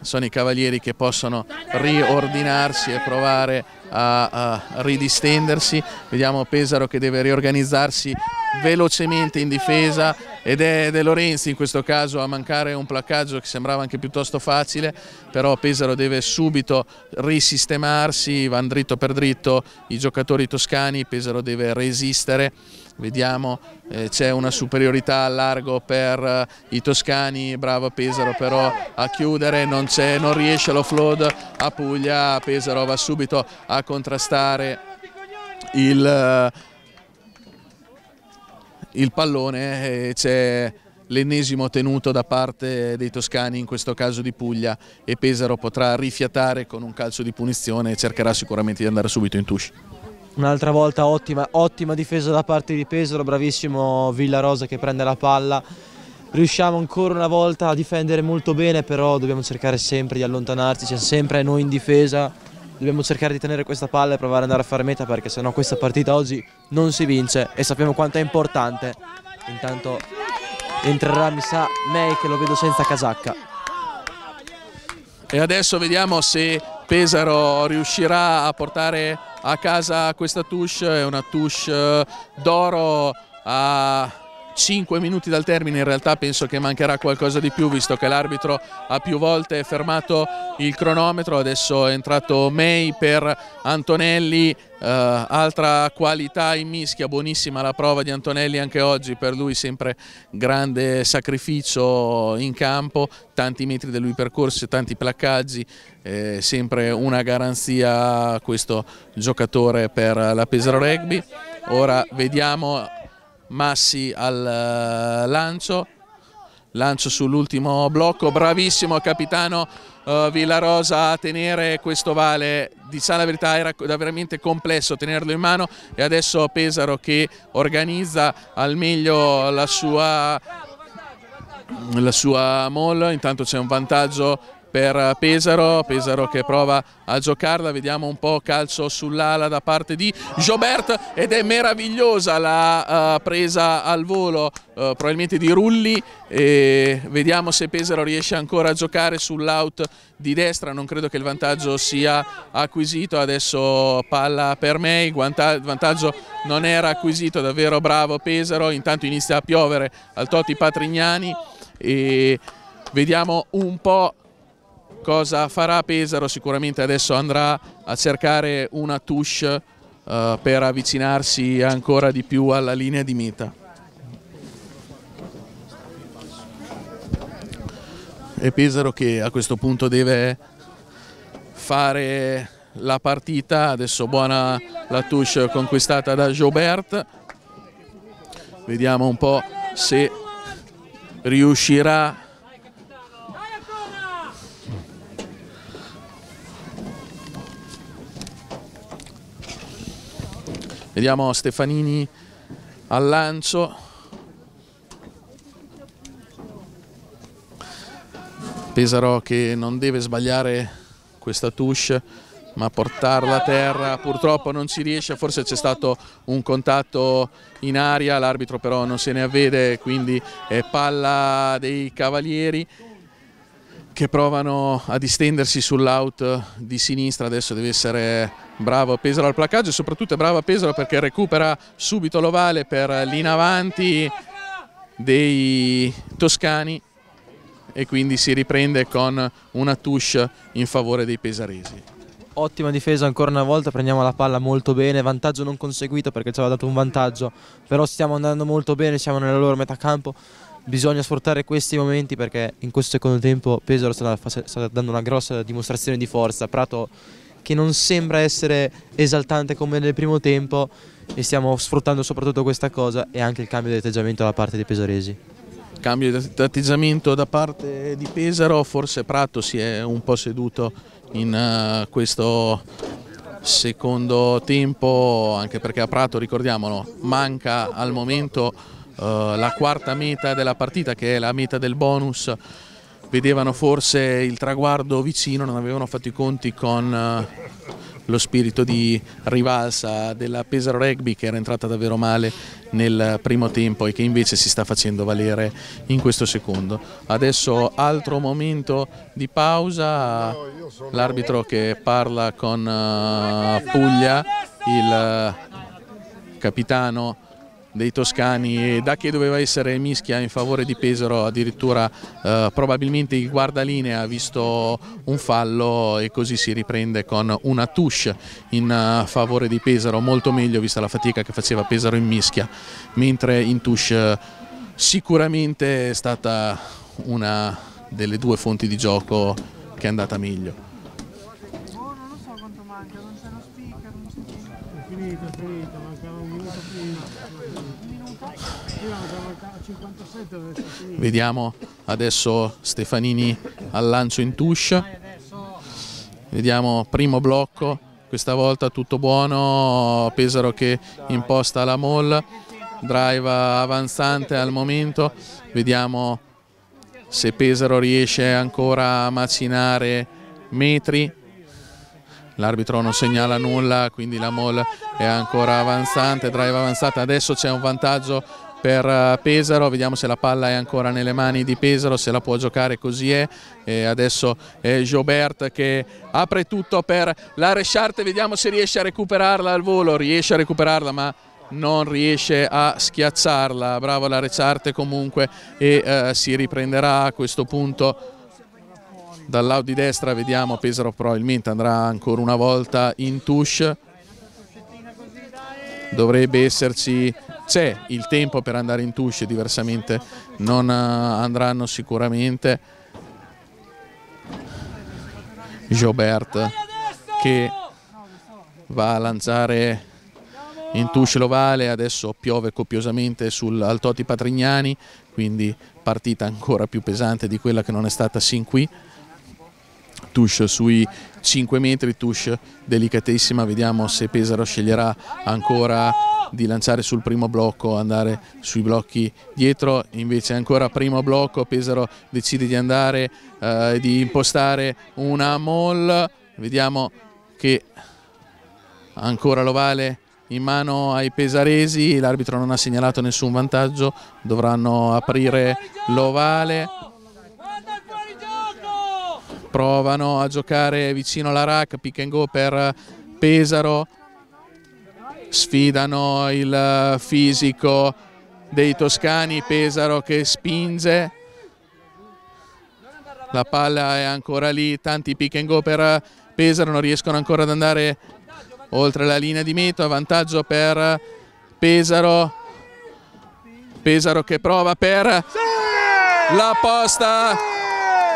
sono i cavalieri che possono riordinarsi e provare a, a ridistendersi, vediamo Pesaro che deve riorganizzarsi velocemente in difesa ed è De Lorenzi in questo caso a mancare un placcaggio che sembrava anche piuttosto facile, però Pesaro deve subito risistemarsi, vanno dritto per dritto i giocatori toscani, Pesaro deve resistere vediamo eh, c'è una superiorità a largo per eh, i toscani, brava Pesaro però a chiudere, non, non riesce l'offload a Puglia, Pesaro va subito a contrastare il, eh, il pallone, c'è l'ennesimo tenuto da parte dei toscani, in questo caso di Puglia e Pesaro potrà rifiatare con un calcio di punizione e cercherà sicuramente di andare subito in touche. Un'altra volta ottima, ottima difesa da parte di Pesaro, bravissimo Villarosa che prende la palla. Riusciamo ancora una volta a difendere molto bene, però dobbiamo cercare sempre di allontanarci, siamo sempre noi in difesa. Dobbiamo cercare di tenere questa palla e provare ad andare a fare meta perché sennò questa partita oggi non si vince e sappiamo quanto è importante. Intanto entrerà, mi sa, May che lo vedo senza casacca. E adesso vediamo se Pesaro riuscirà a portare a casa questa touche, è una touche eh, d'oro a 5 minuti dal termine in realtà penso che mancherà qualcosa di più visto che l'arbitro ha più volte fermato il cronometro adesso è entrato May per Antonelli Uh, altra qualità in mischia, buonissima la prova di Antonelli anche oggi, per lui sempre grande sacrificio in campo, tanti metri da lui percorsi, tanti placcaggi, eh, sempre una garanzia questo giocatore per la Pesaro Rugby. Ora vediamo Massi al eh, lancio, lancio sull'ultimo blocco, bravissimo capitano uh, Villarosa a tenere questo vale, diciamo la verità era veramente complesso tenerlo in mano e adesso Pesaro che organizza al meglio la sua, la sua mall, intanto c'è un vantaggio per eh, Pesaro, Pesaro che prova a giocarla, vediamo un po' calcio sull'ala da parte di Jobert ed è meravigliosa la uh, presa al volo uh, probabilmente di Rulli e vediamo se Pesaro riesce ancora a giocare sull'out di destra, non credo che il vantaggio sia acquisito, adesso palla per me, il vantaggio non era acquisito, davvero bravo Pesaro, intanto inizia a piovere al Totti Patrignani e vediamo un po' cosa farà Pesaro? Sicuramente adesso andrà a cercare una touche eh, per avvicinarsi ancora di più alla linea di meta. E Pesaro che a questo punto deve fare la partita, adesso buona la touche conquistata da Jobert. Vediamo un po' se riuscirà Vediamo Stefanini al lancio. Pesaro che non deve sbagliare questa touche ma portarla a terra purtroppo non ci riesce, forse c'è stato un contatto in aria, l'arbitro però non se ne avvede, quindi è palla dei cavalieri che provano a distendersi sull'out di sinistra, adesso deve essere bravo Pesaro al placaggio e soprattutto è bravo Pesaro perché recupera subito l'ovale per l'inavanti dei toscani e quindi si riprende con una touche in favore dei pesaresi ottima difesa ancora una volta, prendiamo la palla molto bene, vantaggio non conseguito perché ci aveva dato un vantaggio, però stiamo andando molto bene, siamo nella loro metà campo, bisogna sfruttare questi momenti perché in questo secondo tempo Pesaro sta, sta dando una grossa dimostrazione di forza. Prato che non sembra essere esaltante come nel primo tempo e stiamo sfruttando soprattutto questa cosa e anche il cambio di atteggiamento da parte dei pesaresi. Cambio di atteggiamento da parte di Pesaro, forse Prato si è un po' seduto in uh, questo secondo tempo, anche perché a Prato, ricordiamolo, manca al momento eh, la quarta meta della partita che è la meta del bonus vedevano forse il traguardo vicino, non avevano fatto i conti con eh, lo spirito di rivalsa della Pesaro Rugby che era entrata davvero male nel primo tempo e che invece si sta facendo valere in questo secondo. Adesso altro momento di pausa, l'arbitro che parla con eh, Puglia, il capitano dei toscani e da che doveva essere mischia in favore di Pesaro addirittura eh, probabilmente il guardalinea ha visto un fallo e così si riprende con una touche in uh, favore di Pesaro molto meglio vista la fatica che faceva Pesaro in mischia mentre in touche eh, sicuramente è stata una delle due fonti di gioco che è andata meglio. Vediamo adesso Stefanini al lancio in touche. Vediamo primo blocco, questa volta tutto buono, Pesaro che imposta la mall drive avanzante al momento, vediamo se Pesaro riesce ancora a macinare metri, l'arbitro non segnala nulla quindi la mall è ancora avanzante, drive avanzata, adesso c'è un vantaggio per eh, Pesaro, vediamo se la palla è ancora nelle mani di Pesaro, se la può giocare così è, e adesso è Jobert che apre tutto per la Resciarte, vediamo se riesce a recuperarla al volo, riesce a recuperarla ma non riesce a schiacciarla, bravo la Resciarte comunque e eh, si riprenderà a questo punto dal di destra, vediamo Pesaro probabilmente andrà ancora una volta in touche, dovrebbe esserci c'è il tempo per andare in touche, diversamente non eh, andranno sicuramente Jobert che va a lanciare in touche l'ovale, adesso piove copiosamente sul Altoti Patrignani, quindi partita ancora più pesante di quella che non è stata sin qui. Touche sui 5 metri, touche delicatissima, vediamo se Pesaro sceglierà ancora di lanciare sul primo blocco, andare sui blocchi dietro, invece ancora primo blocco, Pesaro decide di andare, eh, di impostare una mall, vediamo che ancora l'ovale in mano ai pesaresi, l'arbitro non ha segnalato nessun vantaggio, dovranno aprire l'ovale, provano a giocare vicino alla rack, pick and go per Pesaro, sfidano il fisico dei toscani, Pesaro che spinge, la palla è ancora lì, tanti pick and go per Pesaro, non riescono ancora ad andare oltre la linea di meta, vantaggio per Pesaro, Pesaro che prova per la posta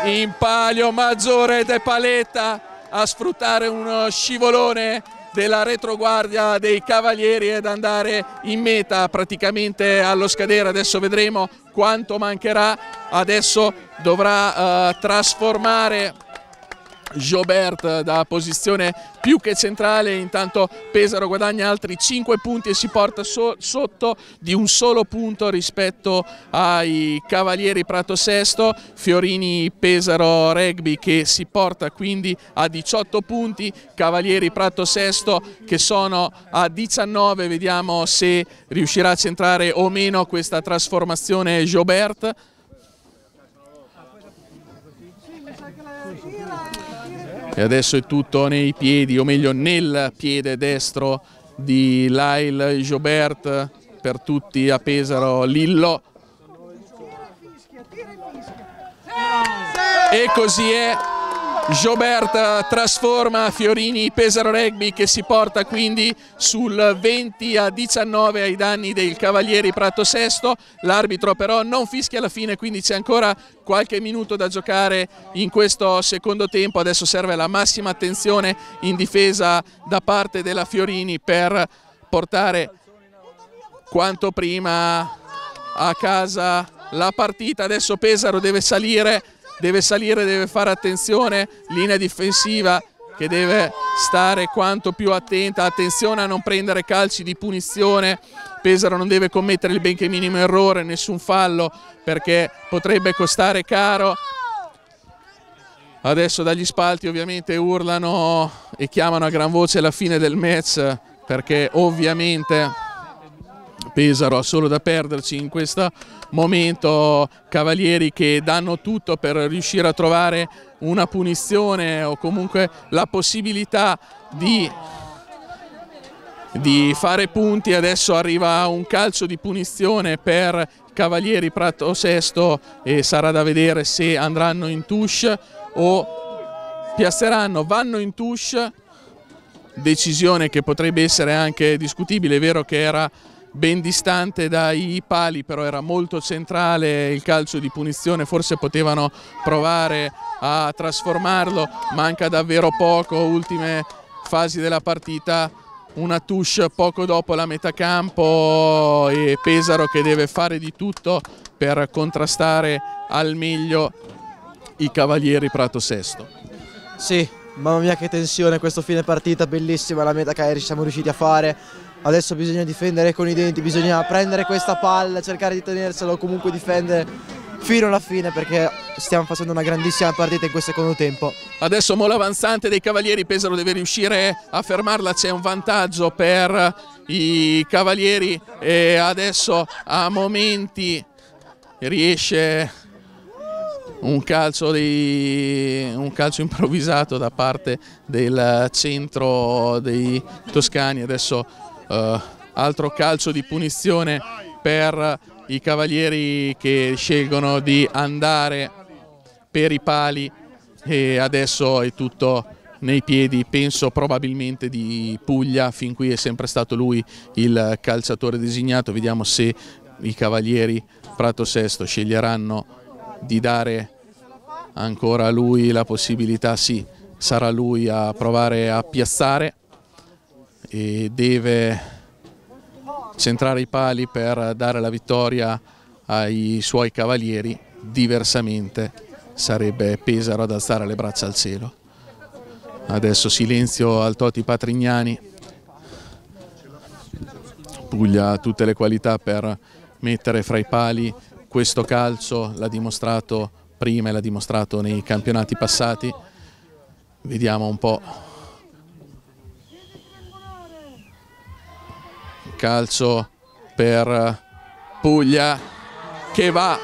in palio Maggiore De Paletta a sfruttare uno scivolone della retroguardia dei Cavalieri ed andare in meta praticamente allo scadere. Adesso vedremo quanto mancherà. Adesso dovrà uh, trasformare Jobert eh, da posizione più che centrale, intanto Pesaro guadagna altri 5 punti e si porta so sotto di un solo punto rispetto ai Cavalieri Prato Sesto, Fiorini Pesaro Rugby che si porta quindi a 18 punti, Cavalieri Prato Sesto che sono a 19, vediamo se riuscirà a centrare o meno questa trasformazione Jobert. E adesso è tutto nei piedi, o meglio nel piede destro di Lail Jobert, per tutti a Pesaro Lillo. E così è Gioberta eh, trasforma Fiorini Pesaro Rugby che si porta quindi sul 20 a 19 ai danni del Cavalieri Prato Sesto. L'arbitro però non fischia alla fine quindi c'è ancora qualche minuto da giocare in questo secondo tempo. Adesso serve la massima attenzione in difesa da parte della Fiorini per portare quanto prima a casa la partita. Adesso Pesaro deve salire deve salire, deve fare attenzione, linea difensiva che deve stare quanto più attenta, attenzione a non prendere calci di punizione, Pesaro non deve commettere il benché minimo errore, nessun fallo perché potrebbe costare caro. Adesso dagli spalti ovviamente urlano e chiamano a gran voce la fine del match perché ovviamente Pesaro ha solo da perderci in questa momento cavalieri che danno tutto per riuscire a trovare una punizione o comunque la possibilità di, di fare punti. Adesso arriva un calcio di punizione per Cavalieri Prato Sesto e sarà da vedere se andranno in touche o piazzeranno, vanno in touche decisione che potrebbe essere anche discutibile, è vero che era ben distante dai pali, però era molto centrale il calcio di punizione, forse potevano provare a trasformarlo, manca davvero poco, ultime fasi della partita, una touche poco dopo la metà campo e Pesaro che deve fare di tutto per contrastare al meglio i cavalieri Prato Sesto. Sì, mamma mia che tensione questo fine partita, bellissima la meta che siamo riusciti a fare, adesso bisogna difendere con i denti, bisogna prendere questa palla, cercare di tenersela o comunque difendere fino alla fine perché stiamo facendo una grandissima partita in questo secondo tempo. Adesso mola avanzante dei Cavalieri, Pesaro deve riuscire a fermarla, c'è un vantaggio per i Cavalieri e adesso a momenti riesce un calcio, di, un calcio, improvvisato da parte del centro dei toscani, adesso eh, altro calcio di punizione per i cavalieri che scelgono di andare per i pali e adesso è tutto nei piedi, penso probabilmente di Puglia, fin qui è sempre stato lui il calciatore designato, vediamo se i cavalieri Prato Sesto sceglieranno di dare ancora a lui la possibilità, sì, sarà lui a provare a piazzare e deve centrare i pali per dare la vittoria ai suoi cavalieri, diversamente sarebbe Pesaro ad alzare le braccia al cielo. Adesso silenzio al Toti Patrignani, Puglia ha tutte le qualità per mettere fra i pali questo calcio, l'ha dimostrato prima e l'ha dimostrato nei campionati passati, vediamo un po' calcio per Puglia che va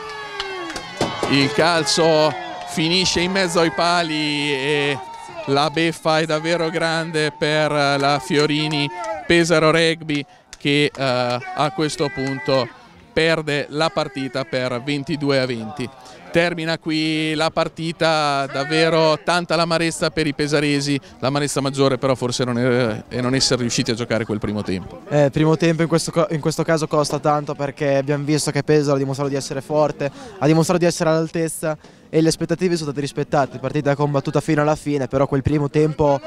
il calcio finisce in mezzo ai pali e la beffa è davvero grande per la Fiorini Pesaro Rugby che eh, a questo punto perde la partita per 22 a 20 termina qui la partita, davvero tanta l'amarezza per i pesaresi, l'amarezza maggiore però forse non è, eh, è, non essere riusciti a giocare quel primo tempo. Il eh, primo tempo in questo, in questo, caso costa tanto perché abbiamo visto che Pesaro ha dimostrato di essere forte, ha dimostrato di essere all'altezza e le aspettative sono state rispettate, partita combattuta fino alla fine, però quel primo tempo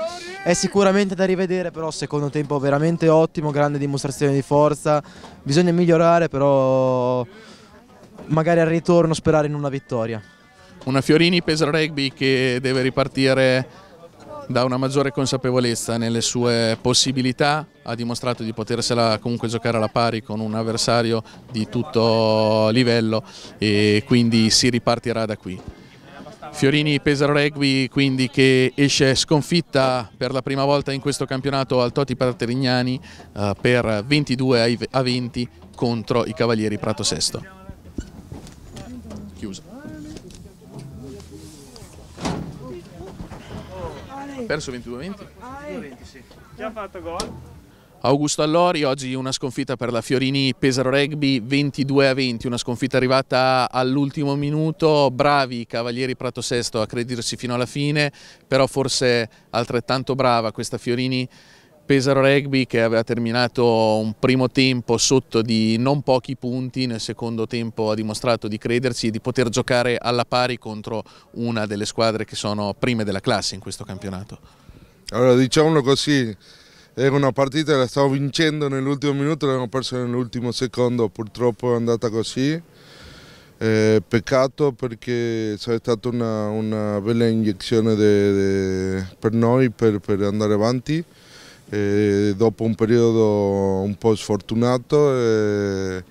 è sicuramente da rivedere, però secondo tempo veramente ottimo, grande dimostrazione di forza, bisogna migliorare però magari al ritorno sperare in una vittoria. Una Fiorini Pesaro rugby che deve ripartire da una maggiore consapevolezza nelle sue possibilità, ha dimostrato di potersela comunque giocare alla pari con un avversario di tutto livello e quindi si ripartirà da qui. Fiorini Pesaro Rugby quindi che esce sconfitta per la prima volta in questo campionato al Toti Paterignani eh, per 22 a 20 contro i Cavalieri Prato Sesto chiusa. Perso 22-20 sì. Già fatto gol. Augusto Allori, oggi una sconfitta per la Fiorini Pesaro Rugby 22 a 20, una sconfitta arrivata all'ultimo minuto, bravi i Cavalieri Prato Sesto a credersi fino alla fine, però forse altrettanto brava questa Fiorini Pesaro Rugby che aveva terminato un primo tempo sotto di non pochi punti, nel secondo tempo ha dimostrato di credersi e di poter giocare alla pari contro una delle squadre che sono prime della classe in questo campionato. Allora diciamolo così, era una partita che la stavo vincendo nell'ultimo minuto, l'abbiamo persa nell'ultimo secondo, purtroppo è andata così. Eh, peccato perché sarebbe stata una, una bella iniezione per noi per, per andare avanti. E dopo un periodo un po' sfortunato. E...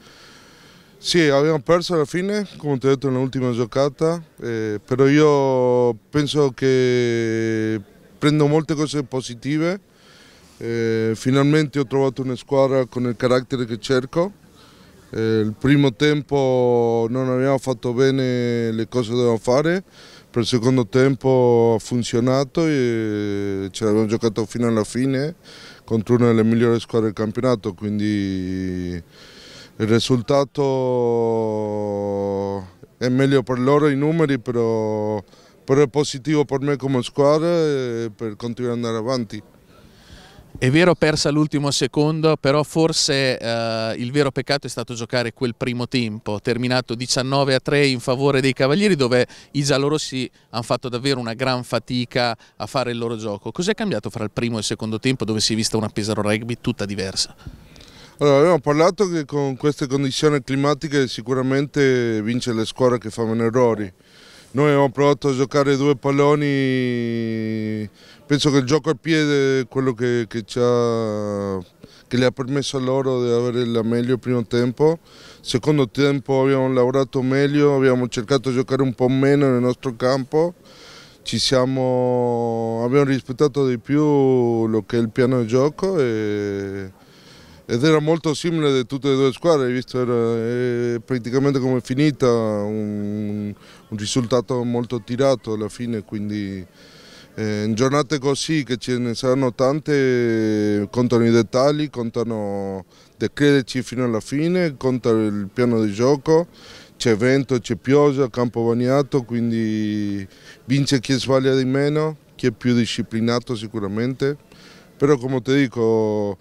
Sì, abbiamo perso alla fine, come ti ho detto nell'ultima giocata, eh, però io penso che prendo molte cose positive. Eh, finalmente ho trovato una squadra con il carattere che cerco. Eh, il primo tempo non abbiamo fatto bene le cose che dovevamo fare, per il secondo tempo ha funzionato e ce l'abbiamo giocato fino alla fine contro una delle migliori squadre del campionato, quindi il risultato è meglio per loro i numeri, però, però è positivo per me come squadra per continuare ad andare avanti. È vero persa l'ultimo secondo, però forse eh, il vero peccato è stato giocare quel primo tempo, terminato 19 a 3 in favore dei Cavalieri dove i giallorossi hanno fatto davvero una gran fatica a fare il loro gioco. Cos'è cambiato fra il primo e il secondo tempo dove si è vista una Pesaro Rugby tutta diversa? Allora, abbiamo parlato che con queste condizioni climatiche sicuramente vince le squadre che fanno errori. Noi abbiamo provato a giocare due palloni penso che il gioco a piede è quello che, che, che le ha permesso a loro di avere la meglio il primo tempo. Secondo tempo abbiamo lavorato meglio, abbiamo cercato di giocare un po' meno nel nostro campo, siamo, abbiamo rispettato di più lo che è il piano di gioco e, ed era molto simile di tutte le due squadre, hai visto era, praticamente come è finita, un, un risultato molto tirato alla fine, quindi eh, in giornate così che ce ne saranno tante, contano i dettagli, contano di crederci fino alla fine, conta il piano di gioco, c'è vento, c'è pioggia, campo bagnato, quindi vince chi sbaglia di meno, chi è più disciplinato sicuramente, però come ti dico,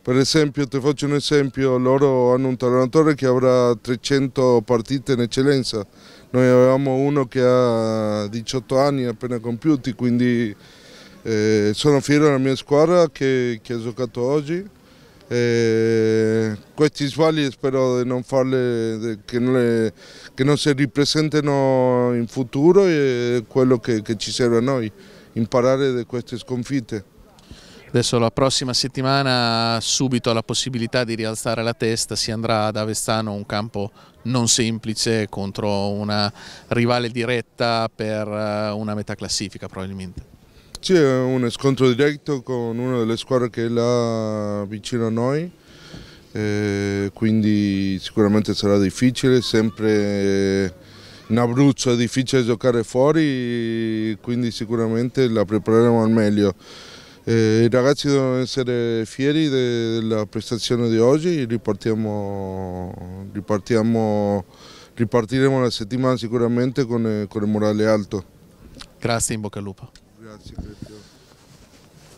per esempio, ti faccio un esempio, loro hanno un talonatore che avrà 300 partite in eccellenza, noi avevamo uno che ha 18 anni appena compiuti, quindi eh, sono fiero della mia squadra che, che ha giocato oggi. Eh, questi sbagli spero non farle, che, non le, che, non si ripresentino in futuro e quello che, che ci serve a noi, imparare da queste sconfitte. Adesso la prossima settimana subito la possibilità di rialzare la testa, si andrà ad Avestano un campo non semplice contro una rivale diretta per eh, una metà classifica probabilmente. Sì, è un scontro diretto con una delle squadre che è là vicino a noi, eh, quindi sicuramente sarà difficile, sempre in Abruzzo è difficile giocare fuori, quindi sicuramente la prepareremo al meglio. Eh, I ragazzi devono essere fieri de, della prestazione di oggi, ripartiamo, ripartiamo, ripartiremo la settimana sicuramente con, eh, con il morale alto. Grazie, in bocca al lupo. Grazie.